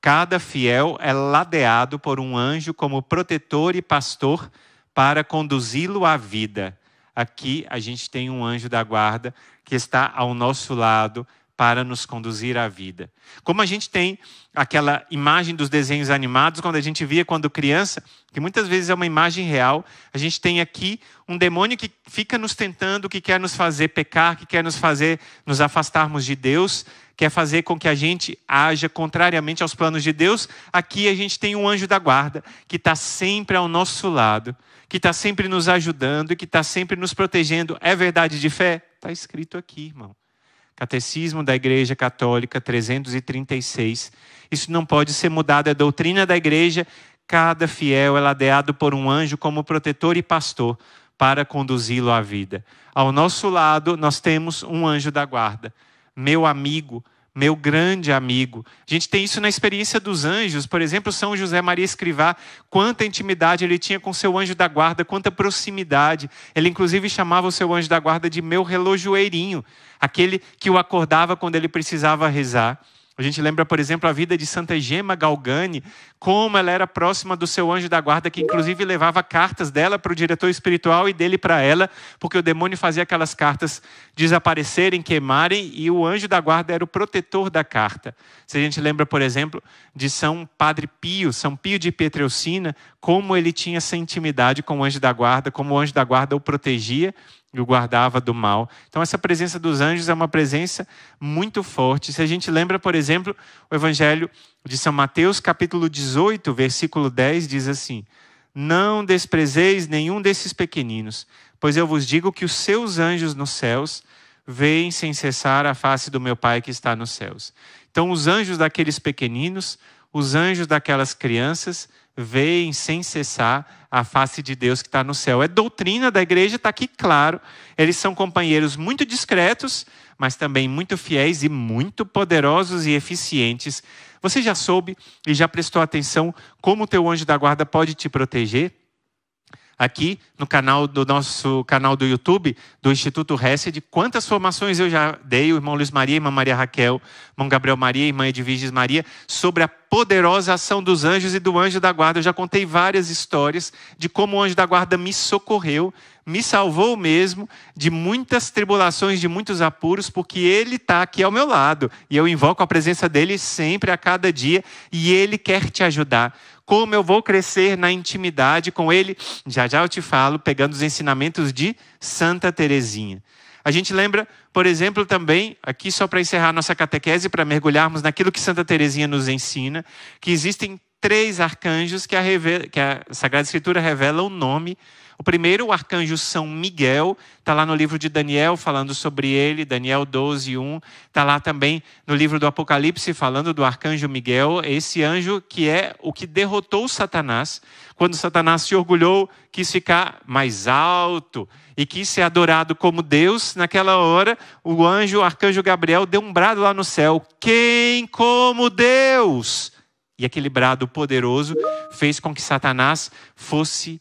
Cada fiel é ladeado por um anjo como protetor e pastor para conduzi-lo à vida. Aqui a gente tem um anjo da guarda que está ao nosso lado, para nos conduzir à vida. Como a gente tem aquela imagem dos desenhos animados, quando a gente via quando criança, que muitas vezes é uma imagem real, a gente tem aqui um demônio que fica nos tentando, que quer nos fazer pecar, que quer nos fazer nos afastarmos de Deus, quer fazer com que a gente haja contrariamente aos planos de Deus. Aqui a gente tem um anjo da guarda que está sempre ao nosso lado, que está sempre nos ajudando e que está sempre nos protegendo. É verdade de fé? Está escrito aqui, irmão. Catecismo da Igreja Católica 336. Isso não pode ser mudado, é doutrina da Igreja. Cada fiel é ladeado por um anjo como protetor e pastor para conduzi-lo à vida. Ao nosso lado, nós temos um anjo da guarda, meu amigo, meu grande amigo. A gente tem isso na experiência dos anjos, por exemplo, São José Maria Escrivá, quanta intimidade ele tinha com seu anjo da guarda, quanta proximidade. Ele inclusive chamava o seu anjo da guarda de meu relojoeirinho, aquele que o acordava quando ele precisava rezar. A gente lembra, por exemplo, a vida de Santa Gema Galgani, como ela era próxima do seu anjo da guarda, que inclusive levava cartas dela para o diretor espiritual e dele para ela, porque o demônio fazia aquelas cartas desaparecerem, queimarem, e o anjo da guarda era o protetor da carta. Se a gente lembra, por exemplo, de São Padre Pio, São Pio de Pietrelcina, como ele tinha essa intimidade com o anjo da guarda, como o anjo da guarda o protegia e o guardava do mal. Então, essa presença dos anjos é uma presença muito forte. Se a gente lembra, por exemplo, o Evangelho de São Mateus, capítulo 18, versículo 10, diz assim: Não desprezeis nenhum desses pequeninos, pois eu vos digo que os seus anjos nos céus veem sem cessar a face do meu Pai que está nos céus. Então, os anjos daqueles pequeninos, os anjos daquelas crianças, veem sem cessar a face de Deus que está no céu. É doutrina da igreja, está aqui claro. Eles são companheiros muito discretos, mas também muito fiéis e muito poderosos e eficientes. Você já soube e já prestou atenção como o teu anjo da guarda pode te proteger? aqui no canal do nosso canal do YouTube do Instituto de quantas formações eu já dei, o irmão Luiz Maria, irmã Maria Raquel, irmão Gabriel Maria, irmã Edviges Maria, sobre a poderosa ação dos anjos e do anjo da guarda. Eu já contei várias histórias de como o anjo da guarda me socorreu, me salvou mesmo de muitas tribulações, de muitos apuros, porque ele está aqui ao meu lado e eu invoco a presença dele sempre, a cada dia, e ele quer te ajudar como eu vou crescer na intimidade com Ele? Já já eu te falo, pegando os ensinamentos de Santa Teresinha. A gente lembra, por exemplo, também, aqui só para encerrar nossa catequese, para mergulharmos naquilo que Santa Teresinha nos ensina, que existem três arcanjos que a, que a Sagrada Escritura revela o nome. O primeiro, o arcanjo São Miguel, está lá no livro de Daniel, falando sobre ele, Daniel 12, 1. Está lá também no livro do Apocalipse, falando do arcanjo Miguel, esse anjo que é o que derrotou Satanás, quando Satanás se orgulhou, quis ficar mais alto e quis ser adorado como Deus. Naquela hora, o anjo, o arcanjo Gabriel, deu um brado lá no céu: Quem como Deus? E aquele brado poderoso fez com que Satanás fosse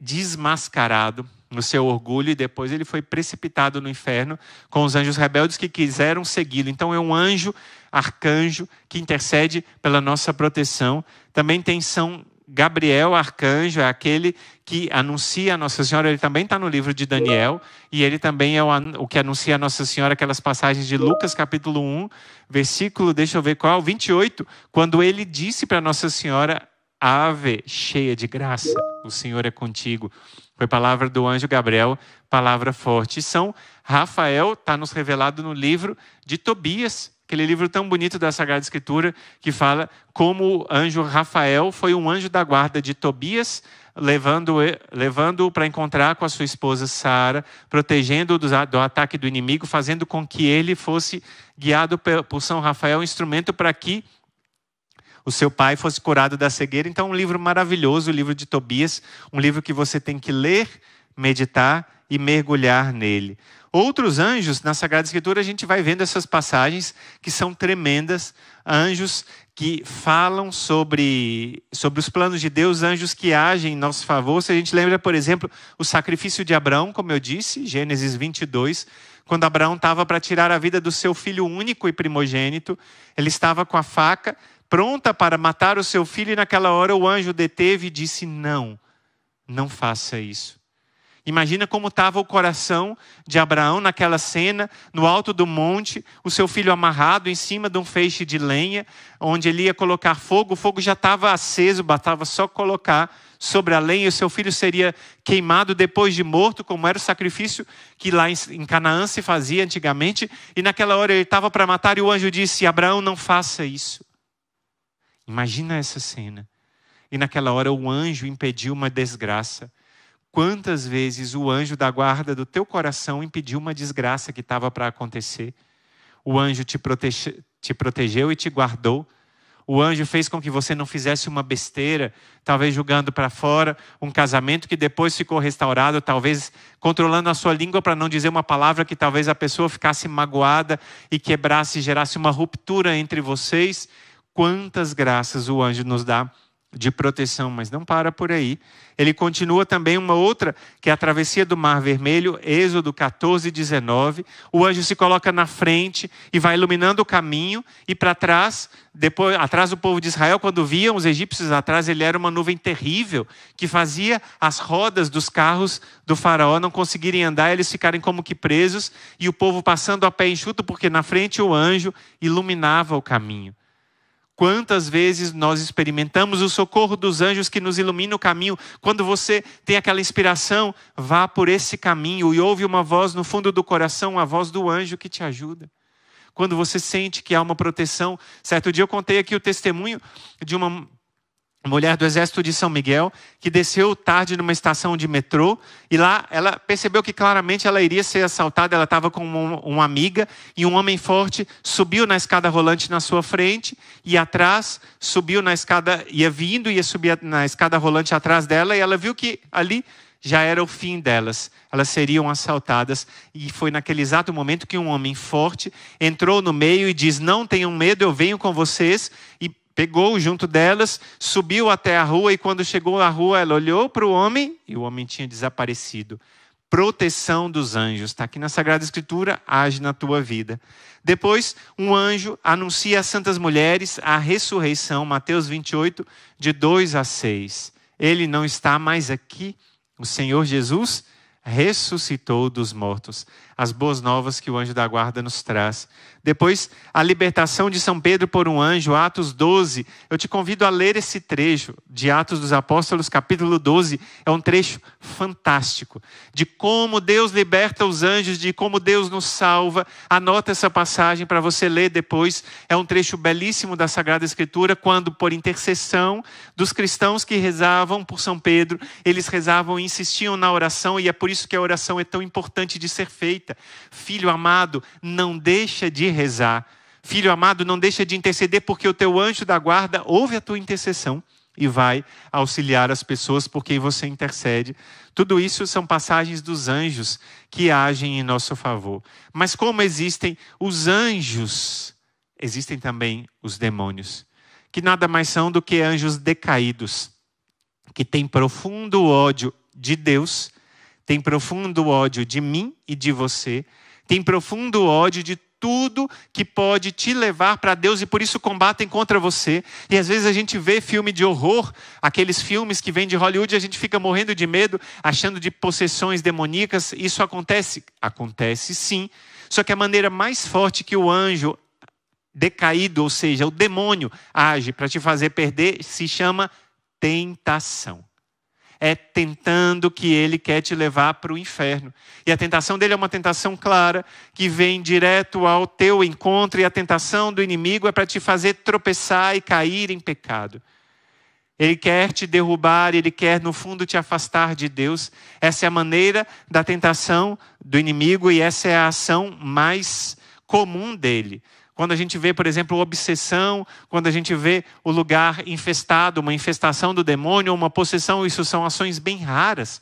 desmascarado no seu orgulho e depois ele foi precipitado no inferno com os anjos rebeldes que quiseram segui-lo. Então é um anjo, arcanjo, que intercede pela nossa proteção. Também tem São Gabriel, arcanjo, é aquele que anuncia a Nossa Senhora, ele também está no livro de Daniel, e ele também é o, o, que anuncia a Nossa Senhora, aquelas passagens de Lucas, capítulo 1, versículo, deixa eu ver qual, 28, quando ele disse para Nossa Senhora, ave cheia de graça, o Senhor é contigo. Foi palavra do anjo Gabriel, palavra forte. São Rafael está nos revelado no livro de Tobias, Aquele livro tão bonito da Sagrada Escritura que fala como o anjo Rafael foi um anjo da guarda de Tobias, levando-o levando para encontrar com a sua esposa Sara, protegendo-o do, do, ataque do inimigo, fazendo com que ele fosse guiado por, por São Rafael, instrumento para que o seu pai fosse curado da cegueira. Então, um livro maravilhoso, o livro de Tobias, um livro que você tem que ler, meditar e mergulhar nele. Outros anjos, na Sagrada Escritura, a gente vai vendo essas passagens que são tremendas. Anjos que falam sobre, sobre os planos de Deus, anjos que agem em nosso favor. Se a gente lembra, por exemplo, o sacrifício de Abraão, como eu disse, Gênesis 22, quando Abraão estava para tirar a vida do seu filho único e primogênito, ele estava com a faca pronta para matar o seu filho, e naquela hora o anjo deteve e disse: Não, não faça isso Imagina como estava o coração de Abraão naquela cena, no alto do monte, o seu filho amarrado em cima de um feixe de lenha, onde ele ia colocar fogo, o fogo já estava aceso, bastava só colocar sobre a lenha, o seu filho seria queimado depois de morto, como era o sacrifício que lá em Canaã se fazia antigamente, e naquela hora ele estava para matar e o anjo disse: Abraão, não faça isso. Imagina essa cena. E naquela hora o anjo impediu uma desgraça Quantas vezes o anjo da guarda do teu coração impediu uma desgraça que estava para acontecer? O anjo te, protege, te protegeu e te guardou. O anjo fez com que você não fizesse uma besteira, talvez julgando para fora um casamento que depois ficou restaurado, talvez controlando a sua língua para não dizer uma palavra que talvez a pessoa ficasse magoada e quebrasse, gerasse uma ruptura entre vocês. Quantas graças o anjo nos dá de proteção, mas não para por aí. Ele continua também uma outra, que é a travessia do Mar Vermelho, Êxodo 14, 19. O anjo se coloca na frente e vai iluminando o caminho, e para trás, depois, atrás do povo de Israel, quando viam os egípcios atrás, ele era uma nuvem terrível, que fazia as rodas dos carros do faraó não conseguirem andar, eles ficarem como que presos, e o povo passando a pé enxuto, porque na frente o anjo iluminava o caminho. Quantas vezes nós experimentamos o socorro dos anjos que nos ilumina o caminho? Quando você tem aquela inspiração, vá por esse caminho e ouve uma voz no fundo do coração, a voz do anjo que te ajuda. Quando você sente que há uma proteção. Certo dia eu contei aqui o testemunho de uma mulher do exército de São Miguel, que desceu tarde numa estação de metrô e lá ela percebeu que claramente ela iria ser assaltada. Ela estava com uma, amiga e um homem forte subiu na escada rolante na sua frente e atrás subiu na escada, ia vindo, ia subir na escada rolante atrás dela e ela viu que ali já era o fim delas. Elas seriam assaltadas. E foi naquele exato momento que um homem forte entrou no meio e diz: Não tenham medo, eu venho com vocês. E pegou junto delas, subiu até a rua e quando chegou à rua ela olhou para o homem e o homem tinha desaparecido. Proteção dos anjos, está aqui na Sagrada Escritura, age na tua vida. Depois, um anjo anuncia às santas mulheres a ressurreição, Mateus 28, de 2 a 6. Ele não está mais aqui, o Senhor Jesus ressuscitou dos mortos as boas novas que o anjo da guarda nos traz. Depois, a libertação de São Pedro por um anjo, Atos 12. Eu te convido a ler esse trecho de Atos dos Apóstolos, capítulo 12. É um trecho fantástico de como Deus liberta os anjos, de como Deus nos salva. Anota essa passagem para você ler depois. É um trecho belíssimo da Sagrada Escritura, quando, por intercessão dos cristãos que rezavam por São Pedro, eles rezavam e insistiam na oração, e é por isso que a oração é tão importante de ser feita Filho amado, não deixa de rezar. Filho amado, não deixa de interceder, porque o teu anjo da guarda ouve a tua intercessão e vai auxiliar as pessoas por quem você intercede. Tudo isso são passagens dos anjos que agem em nosso favor. Mas como existem os anjos, existem também os demônios, que nada mais são do que anjos decaídos, que têm profundo ódio de Deus tem profundo ódio de mim e de você, tem profundo ódio de tudo que pode te levar para Deus e por isso combatem contra você. E às vezes a gente vê filme de horror, aqueles filmes que vêm de Hollywood, a gente fica morrendo de medo, achando de possessões demoníacas. Isso acontece? Acontece sim. Só que a maneira mais forte que o anjo decaído, ou seja, o demônio, age para te fazer perder se chama tentação é tentando que ele quer te levar para o inferno. E a tentação dele é uma tentação clara, que vem direto ao teu encontro, e a tentação do inimigo é para te fazer tropeçar e cair em pecado. Ele quer te derrubar, ele quer, no fundo, te afastar de Deus. Essa é a maneira da tentação do inimigo e essa é a ação mais comum dele quando a gente vê, por exemplo, obsessão, quando a gente vê o lugar infestado, uma infestação do demônio, uma possessão, isso são ações bem raras.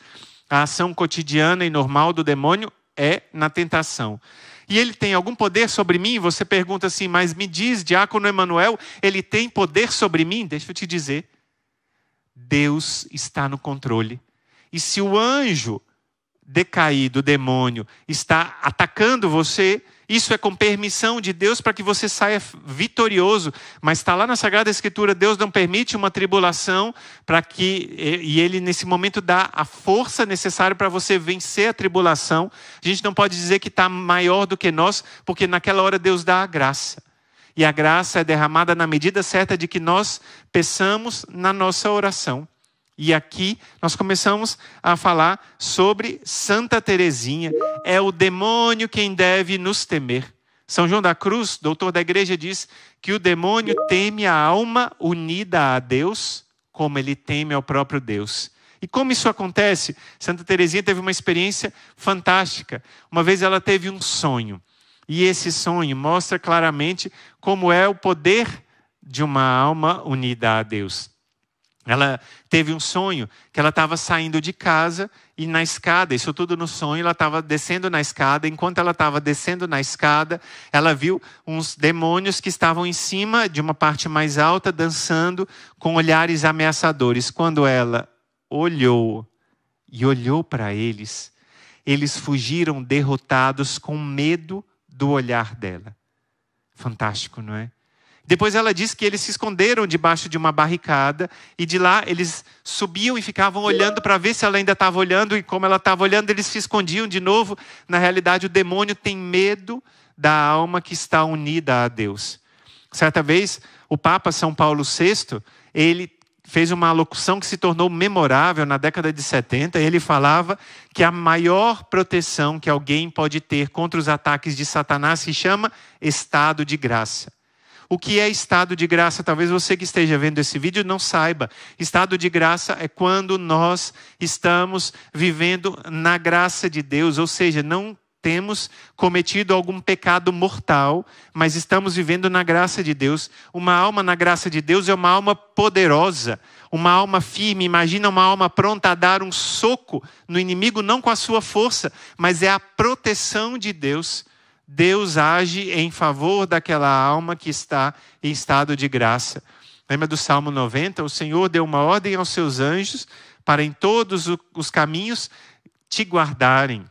A ação cotidiana e normal do demônio é na tentação. E ele tem algum poder sobre mim? Você pergunta assim, mas me diz, Diácono Emanuel, ele tem poder sobre mim? Deixa eu te dizer. Deus está no controle. E se o anjo decaído, demônio, está atacando você, isso é com permissão de Deus para que você saia vitorioso. Mas está lá na Sagrada Escritura: Deus não permite uma tribulação para que. E Ele, nesse momento, dá a força necessária para você vencer a tribulação. A gente não pode dizer que está maior do que nós, porque naquela hora Deus dá a graça. E a graça é derramada na medida certa de que nós peçamos na nossa oração. E aqui nós começamos a falar sobre Santa Teresinha. É o demônio quem deve nos temer. São João da Cruz, doutor da igreja, diz que o demônio teme a alma unida a Deus como ele teme ao próprio Deus. E como isso acontece? Santa Teresinha teve uma experiência fantástica. Uma vez ela teve um sonho. E esse sonho mostra claramente como é o poder de uma alma unida a Deus. Ela teve um sonho que ela estava saindo de casa e na escada, isso tudo no sonho, ela estava descendo na escada. Enquanto ela estava descendo na escada, ela viu uns demônios que estavam em cima de uma parte mais alta, dançando com olhares ameaçadores. Quando ela olhou e olhou para eles, eles fugiram derrotados com medo do olhar dela. Fantástico, não é? Depois ela diz que eles se esconderam debaixo de uma barricada e de lá eles subiam e ficavam olhando para ver se ela ainda estava olhando e como ela estava olhando, eles se escondiam de novo. Na realidade, o demônio tem medo da alma que está unida a Deus. Certa vez, o Papa São Paulo VI, ele fez uma locução que se tornou memorável na década de 70, ele falava que a maior proteção que alguém pode ter contra os ataques de Satanás se chama estado de graça. O que é estado de graça? Talvez você que esteja vendo esse vídeo não saiba. Estado de graça é quando nós estamos vivendo na graça de Deus, ou seja, não temos cometido algum pecado mortal, mas estamos vivendo na graça de Deus. Uma alma na graça de Deus é uma alma poderosa, uma alma firme. Imagina uma alma pronta a dar um soco no inimigo, não com a sua força, mas é a proteção de Deus Deus age em favor daquela alma que está em estado de graça. Lembra do Salmo 90? O Senhor deu uma ordem aos seus anjos para em todos os caminhos te guardarem.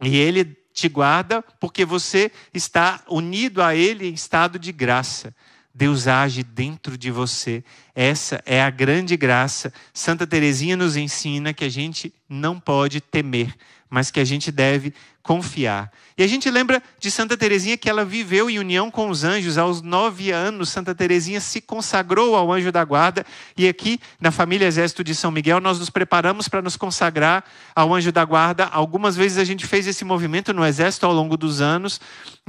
E ele te guarda porque você está unido a ele em estado de graça. Deus age dentro de você. Essa é a grande graça. Santa Teresinha nos ensina que a gente não pode temer, mas que a gente deve confiar. E a gente lembra de Santa Teresinha que ela viveu em união com os anjos. Aos nove anos, Santa Teresinha se consagrou ao anjo da guarda. E aqui, na família Exército de São Miguel, nós nos preparamos para nos consagrar ao anjo da guarda. Algumas vezes a gente fez esse movimento no Exército ao longo dos anos.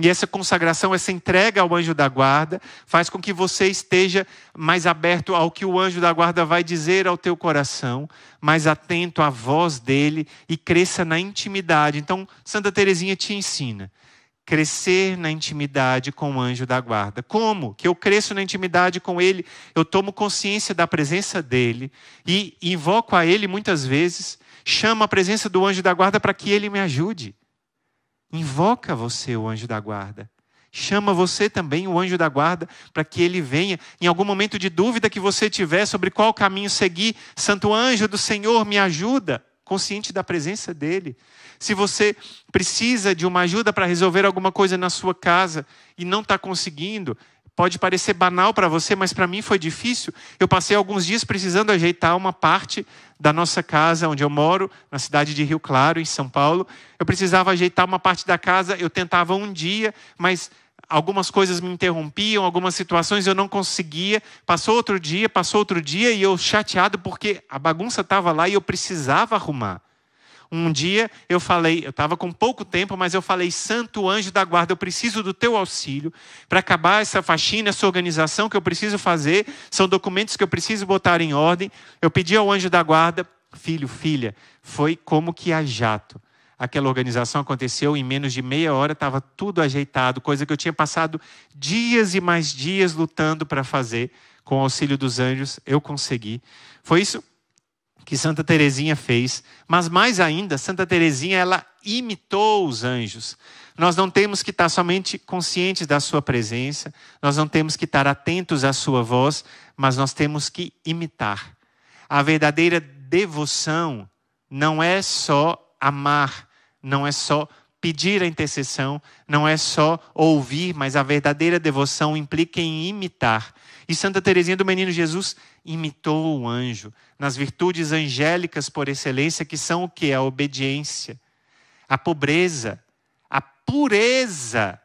E essa consagração, essa entrega ao anjo da guarda, faz com que você esteja mais aberto ao que o anjo da guarda vai dizer ao teu coração, mais atento à voz dele e cresça na intimidade. Então, Santa Teresinha te ensina crescer na intimidade com o anjo da guarda. Como? Que eu cresço na intimidade com ele, eu tomo consciência da presença dele e invoco a ele muitas vezes, chamo a presença do anjo da guarda para que ele me ajude. Invoca você o anjo da guarda. Chama você também, o anjo da guarda, para que ele venha. Em algum momento de dúvida que você tiver sobre qual caminho seguir, Santo Anjo do Senhor, me ajuda consciente da presença dele. Se você precisa de uma ajuda para resolver alguma coisa na sua casa e não está conseguindo, pode parecer banal para você, mas para mim foi difícil. Eu passei alguns dias precisando ajeitar uma parte da nossa casa onde eu moro, na cidade de Rio Claro, em São Paulo. Eu precisava ajeitar uma parte da casa, eu tentava um dia, mas algumas coisas me interrompiam, algumas situações eu não conseguia. Passou outro dia, passou outro dia e eu chateado porque a bagunça estava lá e eu precisava arrumar. Um dia eu falei, eu estava com pouco tempo, mas eu falei: Santo anjo da guarda, eu preciso do teu auxílio para acabar essa faxina, essa organização que eu preciso fazer, são documentos que eu preciso botar em ordem. Eu pedi ao anjo da guarda, filho, filha, foi como que a jato aquela organização aconteceu, em menos de meia hora estava tudo ajeitado, coisa que eu tinha passado dias e mais dias lutando para fazer, com o auxílio dos anjos, eu consegui. Foi isso que Santa Teresinha fez, mas mais ainda, Santa Teresinha ela imitou os anjos. Nós não temos que estar tá somente conscientes da sua presença, nós não temos que estar atentos à sua voz, mas nós temos que imitar. A verdadeira devoção não é só amar, não é só pedir a intercessão, não é só ouvir, mas a verdadeira devoção implica em imitar. E Santa Teresinha do Menino Jesus imitou o anjo nas virtudes angélicas por excelência, que são o que? A obediência, a pobreza, a pureza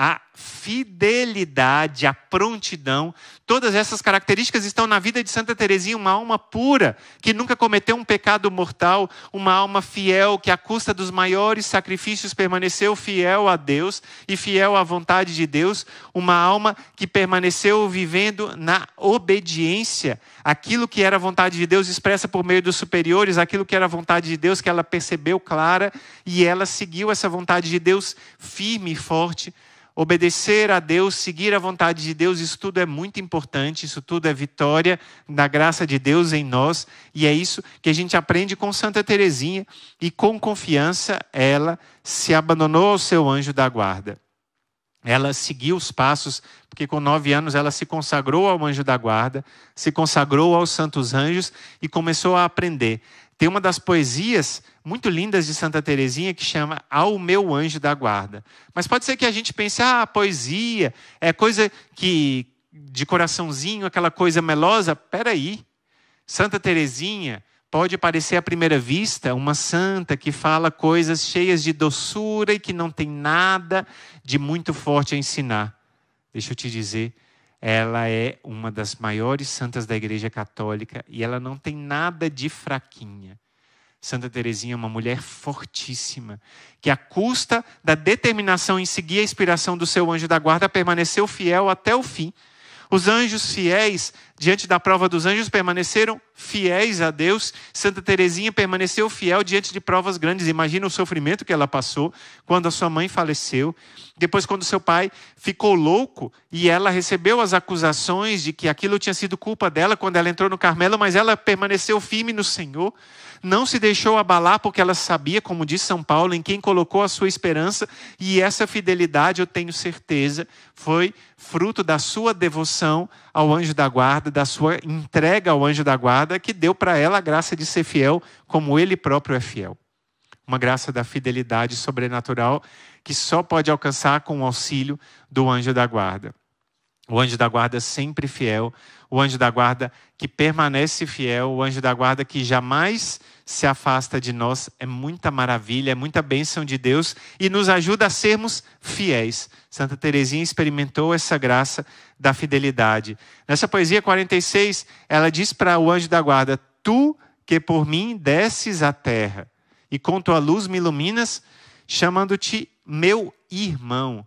a fidelidade, a prontidão. Todas essas características estão na vida de Santa Teresinha, uma alma pura, que nunca cometeu um pecado mortal, uma alma fiel que à custa dos maiores sacrifícios permaneceu fiel a Deus e fiel à vontade de Deus, uma alma que permaneceu vivendo na obediência, aquilo que era vontade de Deus expressa por meio dos superiores, aquilo que era vontade de Deus que ela percebeu clara e ela seguiu essa vontade de Deus firme e forte Obedecer a Deus, seguir a vontade de Deus, isso tudo é muito importante, isso tudo é vitória da graça de Deus em nós, e é isso que a gente aprende com Santa Teresinha, e com confiança ela se abandonou ao seu anjo da guarda. Ela seguiu os passos, porque com nove anos ela se consagrou ao anjo da guarda, se consagrou aos santos anjos e começou a aprender tem uma das poesias muito lindas de Santa Teresinha que chama Ao Meu Anjo da Guarda. Mas pode ser que a gente pense, ah, poesia é coisa que de coraçãozinho, aquela coisa melosa. Peraí, Santa Teresinha pode parecer à primeira vista uma santa que fala coisas cheias de doçura e que não tem nada de muito forte a ensinar. Deixa eu te dizer, ela é uma das maiores santas da Igreja Católica e ela não tem nada de fraquinha. Santa Teresinha é uma mulher fortíssima, que à custa da determinação em seguir a inspiração do seu anjo da guarda permaneceu fiel até o fim os anjos fiéis, diante da prova dos anjos, permaneceram fiéis a Deus. Santa Teresinha permaneceu fiel diante de provas grandes. Imagina o sofrimento que ela passou quando a sua mãe faleceu. Depois, quando seu pai ficou louco e ela recebeu as acusações de que aquilo tinha sido culpa dela quando ela entrou no Carmelo, mas ela permaneceu firme no Senhor não se deixou abalar porque ela sabia, como diz São Paulo, em quem colocou a sua esperança, e essa fidelidade, eu tenho certeza, foi fruto da sua devoção ao anjo da guarda, da sua entrega ao anjo da guarda, que deu para ela a graça de ser fiel como ele próprio é fiel. Uma graça da fidelidade sobrenatural que só pode alcançar com o auxílio do anjo da guarda. O anjo da guarda sempre fiel, o anjo da guarda que permanece fiel, o anjo da guarda que jamais se afasta de nós. É muita maravilha, é muita bênção de Deus e nos ajuda a sermos fiéis. Santa Teresinha experimentou essa graça da fidelidade. Nessa poesia 46, ela diz para o anjo da guarda: Tu que por mim desces à terra e com tua luz me iluminas, chamando-te meu irmão.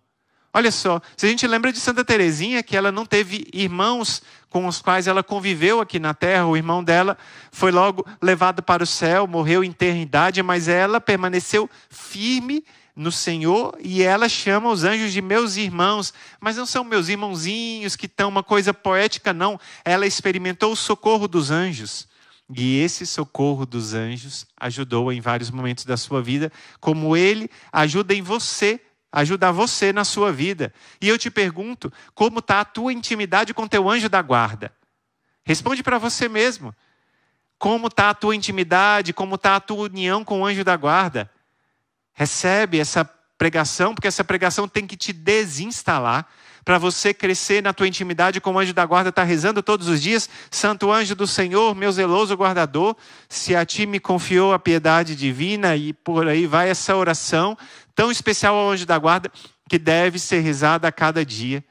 Olha só, se a gente lembra de Santa Teresinha, que ela não teve irmãos com os quais ela conviveu aqui na terra, o irmão dela foi logo levado para o céu, morreu em eternidade, mas ela permaneceu firme no Senhor e ela chama os anjos de meus irmãos, mas não são meus irmãozinhos que estão uma coisa poética, não. Ela experimentou o socorro dos anjos. E esse socorro dos anjos ajudou em vários momentos da sua vida, como ele ajuda em você ajudar você na sua vida. E eu te pergunto, como está a tua intimidade com teu anjo da guarda? Responde para você mesmo. Como está a tua intimidade, como está a tua união com o anjo da guarda? Recebe essa pregação, porque essa pregação tem que te desinstalar para você crescer na tua intimidade com o anjo da guarda está rezando todos os dias. Santo anjo do Senhor, meu zeloso guardador, se a ti me confiou a piedade divina e por aí vai essa oração, tão especial ao anjo da guarda que deve ser rezada a cada dia.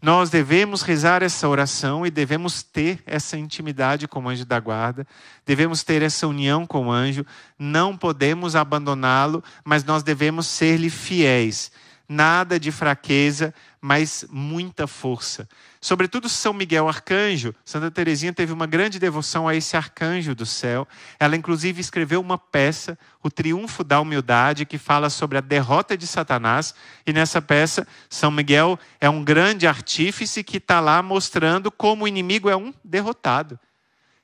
Nós devemos rezar essa oração e devemos ter essa intimidade com o anjo da guarda, devemos ter essa união com o anjo, não podemos abandoná-lo, mas nós devemos ser-lhe fiéis nada de fraqueza, mas muita força. Sobretudo São Miguel Arcanjo, Santa Teresinha teve uma grande devoção a esse arcanjo do céu. Ela inclusive escreveu uma peça, O Triunfo da Humildade, que fala sobre a derrota de Satanás, e nessa peça São Miguel é um grande artífice que está lá mostrando como o inimigo é um derrotado.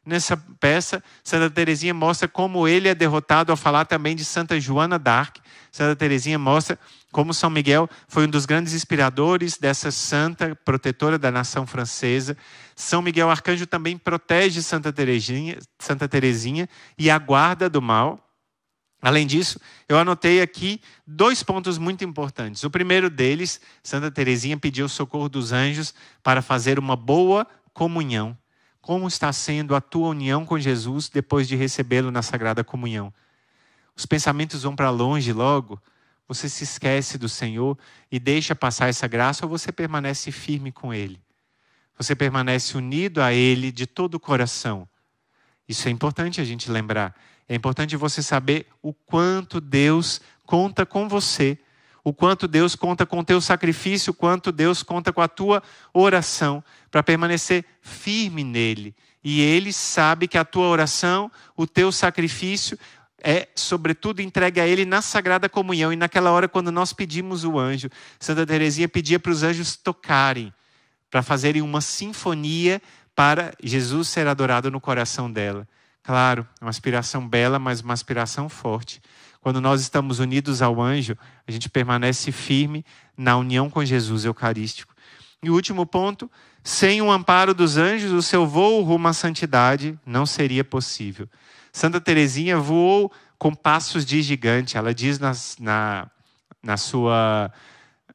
Nessa peça, Santa Teresinha mostra como ele é derrotado ao falar também de Santa Joana d'Arc. Santa Teresinha mostra como São Miguel foi um dos grandes inspiradores dessa santa protetora da nação francesa, São Miguel Arcanjo também protege Santa Terezinha, Santa e a guarda do mal. Além disso, eu anotei aqui dois pontos muito importantes. O primeiro deles, Santa Terezinha pediu o socorro dos anjos para fazer uma boa comunhão. Como está sendo a tua união com Jesus depois de recebê-lo na Sagrada Comunhão? Os pensamentos vão para longe logo, você se esquece do Senhor e deixa passar essa graça ou você permanece firme com Ele? Você permanece unido a Ele de todo o coração. Isso é importante a gente lembrar. É importante você saber o quanto Deus conta com você, o quanto Deus conta com o teu sacrifício, o quanto Deus conta com a tua oração, para permanecer firme nele. E ele sabe que a tua oração, o teu sacrifício, é, sobretudo, entregue a Ele na Sagrada Comunhão. E naquela hora, quando nós pedimos o anjo, Santa Teresinha pedia para os anjos tocarem, para fazerem uma sinfonia para Jesus ser adorado no coração dela. Claro, uma aspiração bela, mas uma aspiração forte. Quando nós estamos unidos ao anjo, a gente permanece firme na união com Jesus Eucarístico. E o último ponto, sem o amparo dos anjos, o seu voo rumo à santidade não seria possível. Santa Teresinha voou com passos de gigante. Ela diz na, na sua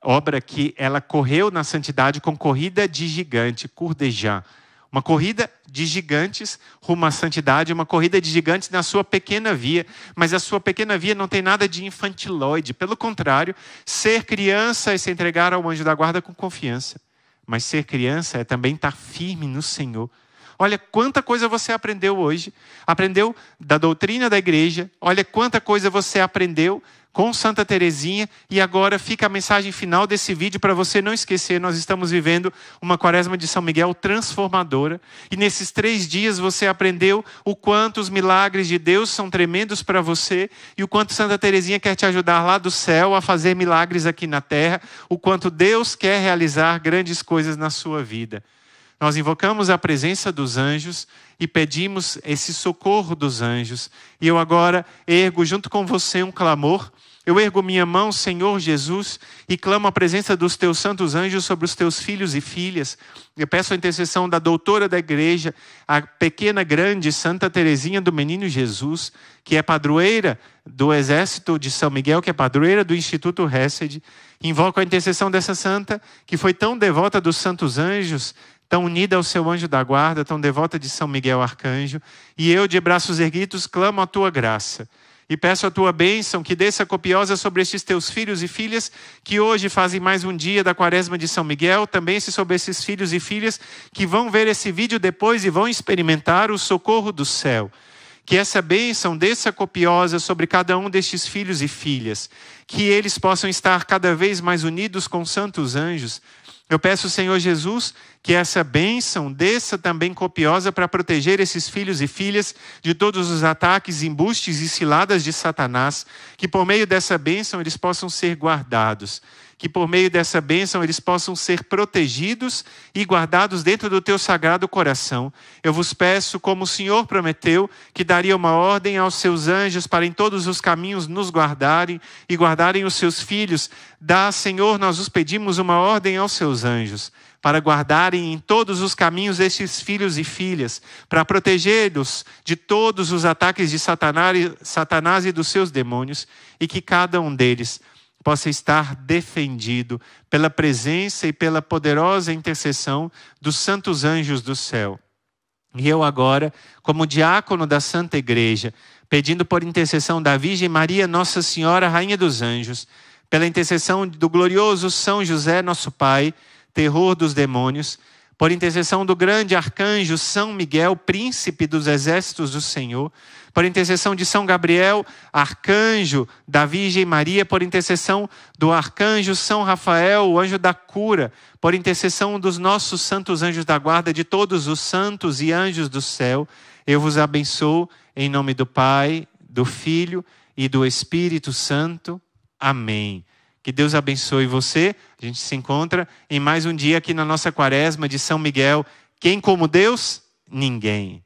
obra que ela correu na santidade com corrida de gigante, courdejan. Uma corrida de gigantes rumo à santidade, uma corrida de gigantes na sua pequena via, mas a sua pequena via não tem nada de infantiloide. Pelo contrário, ser criança é se entregar ao anjo da guarda com confiança. Mas ser criança é também estar firme no Senhor, Olha quanta coisa você aprendeu hoje. Aprendeu da doutrina da igreja. Olha quanta coisa você aprendeu com Santa Terezinha. E agora fica a mensagem final desse vídeo para você não esquecer. Nós estamos vivendo uma quaresma de São Miguel transformadora. E nesses três dias você aprendeu o quanto os milagres de Deus são tremendos para você e o quanto Santa Terezinha quer te ajudar lá do céu a fazer milagres aqui na terra. O quanto Deus quer realizar grandes coisas na sua vida. Nós invocamos a presença dos anjos e pedimos esse socorro dos anjos. E eu agora ergo junto com você um clamor. Eu ergo minha mão, Senhor Jesus, e clamo a presença dos teus santos anjos sobre os teus filhos e filhas. Eu peço a intercessão da doutora da igreja, a pequena, grande Santa Teresinha do Menino Jesus, que é padroeira do Exército de São Miguel, que é padroeira do Instituto Hesed. Invoco a intercessão dessa santa, que foi tão devota dos santos anjos, tão unida ao seu anjo da guarda, tão devota de São Miguel Arcanjo, e eu, de braços erguidos, clamo a tua graça. E peço a tua bênção que desça copiosa sobre estes teus filhos e filhas, que hoje fazem mais um dia da quaresma de São Miguel, também se sobre esses filhos e filhas que vão ver esse vídeo depois e vão experimentar o socorro do céu. Que essa bênção desça copiosa sobre cada um destes filhos e filhas, que eles possam estar cada vez mais unidos com santos anjos, eu peço, Senhor Jesus, que essa bênção desça também copiosa para proteger esses filhos e filhas de todos os ataques, embustes e ciladas de Satanás, que por meio dessa bênção eles possam ser guardados que por meio dessa bênção eles possam ser protegidos e guardados dentro do teu sagrado coração. Eu vos peço, como o Senhor prometeu, que daria uma ordem aos seus anjos para em todos os caminhos nos guardarem e guardarem os seus filhos. Dá, Senhor, nós os pedimos uma ordem aos seus anjos para guardarem em todos os caminhos estes filhos e filhas, para protegê-los de todos os ataques de Satanás e dos seus demônios, e que cada um deles possa estar defendido pela presença e pela poderosa intercessão dos santos anjos do céu. E eu agora, como diácono da Santa Igreja, pedindo por intercessão da Virgem Maria, Nossa Senhora, Rainha dos Anjos, pela intercessão do glorioso São José, nosso Pai, terror dos demônios, por intercessão do grande arcanjo São Miguel, príncipe dos exércitos do Senhor, por intercessão de São Gabriel, arcanjo da Virgem Maria, por intercessão do arcanjo São Rafael, o anjo da cura, por intercessão dos nossos santos anjos da guarda, de todos os santos e anjos do céu, eu vos abençoo em nome do Pai, do Filho e do Espírito Santo. Amém. Que Deus abençoe você. A gente se encontra em mais um dia aqui na nossa quaresma de São Miguel. Quem como Deus? Ninguém.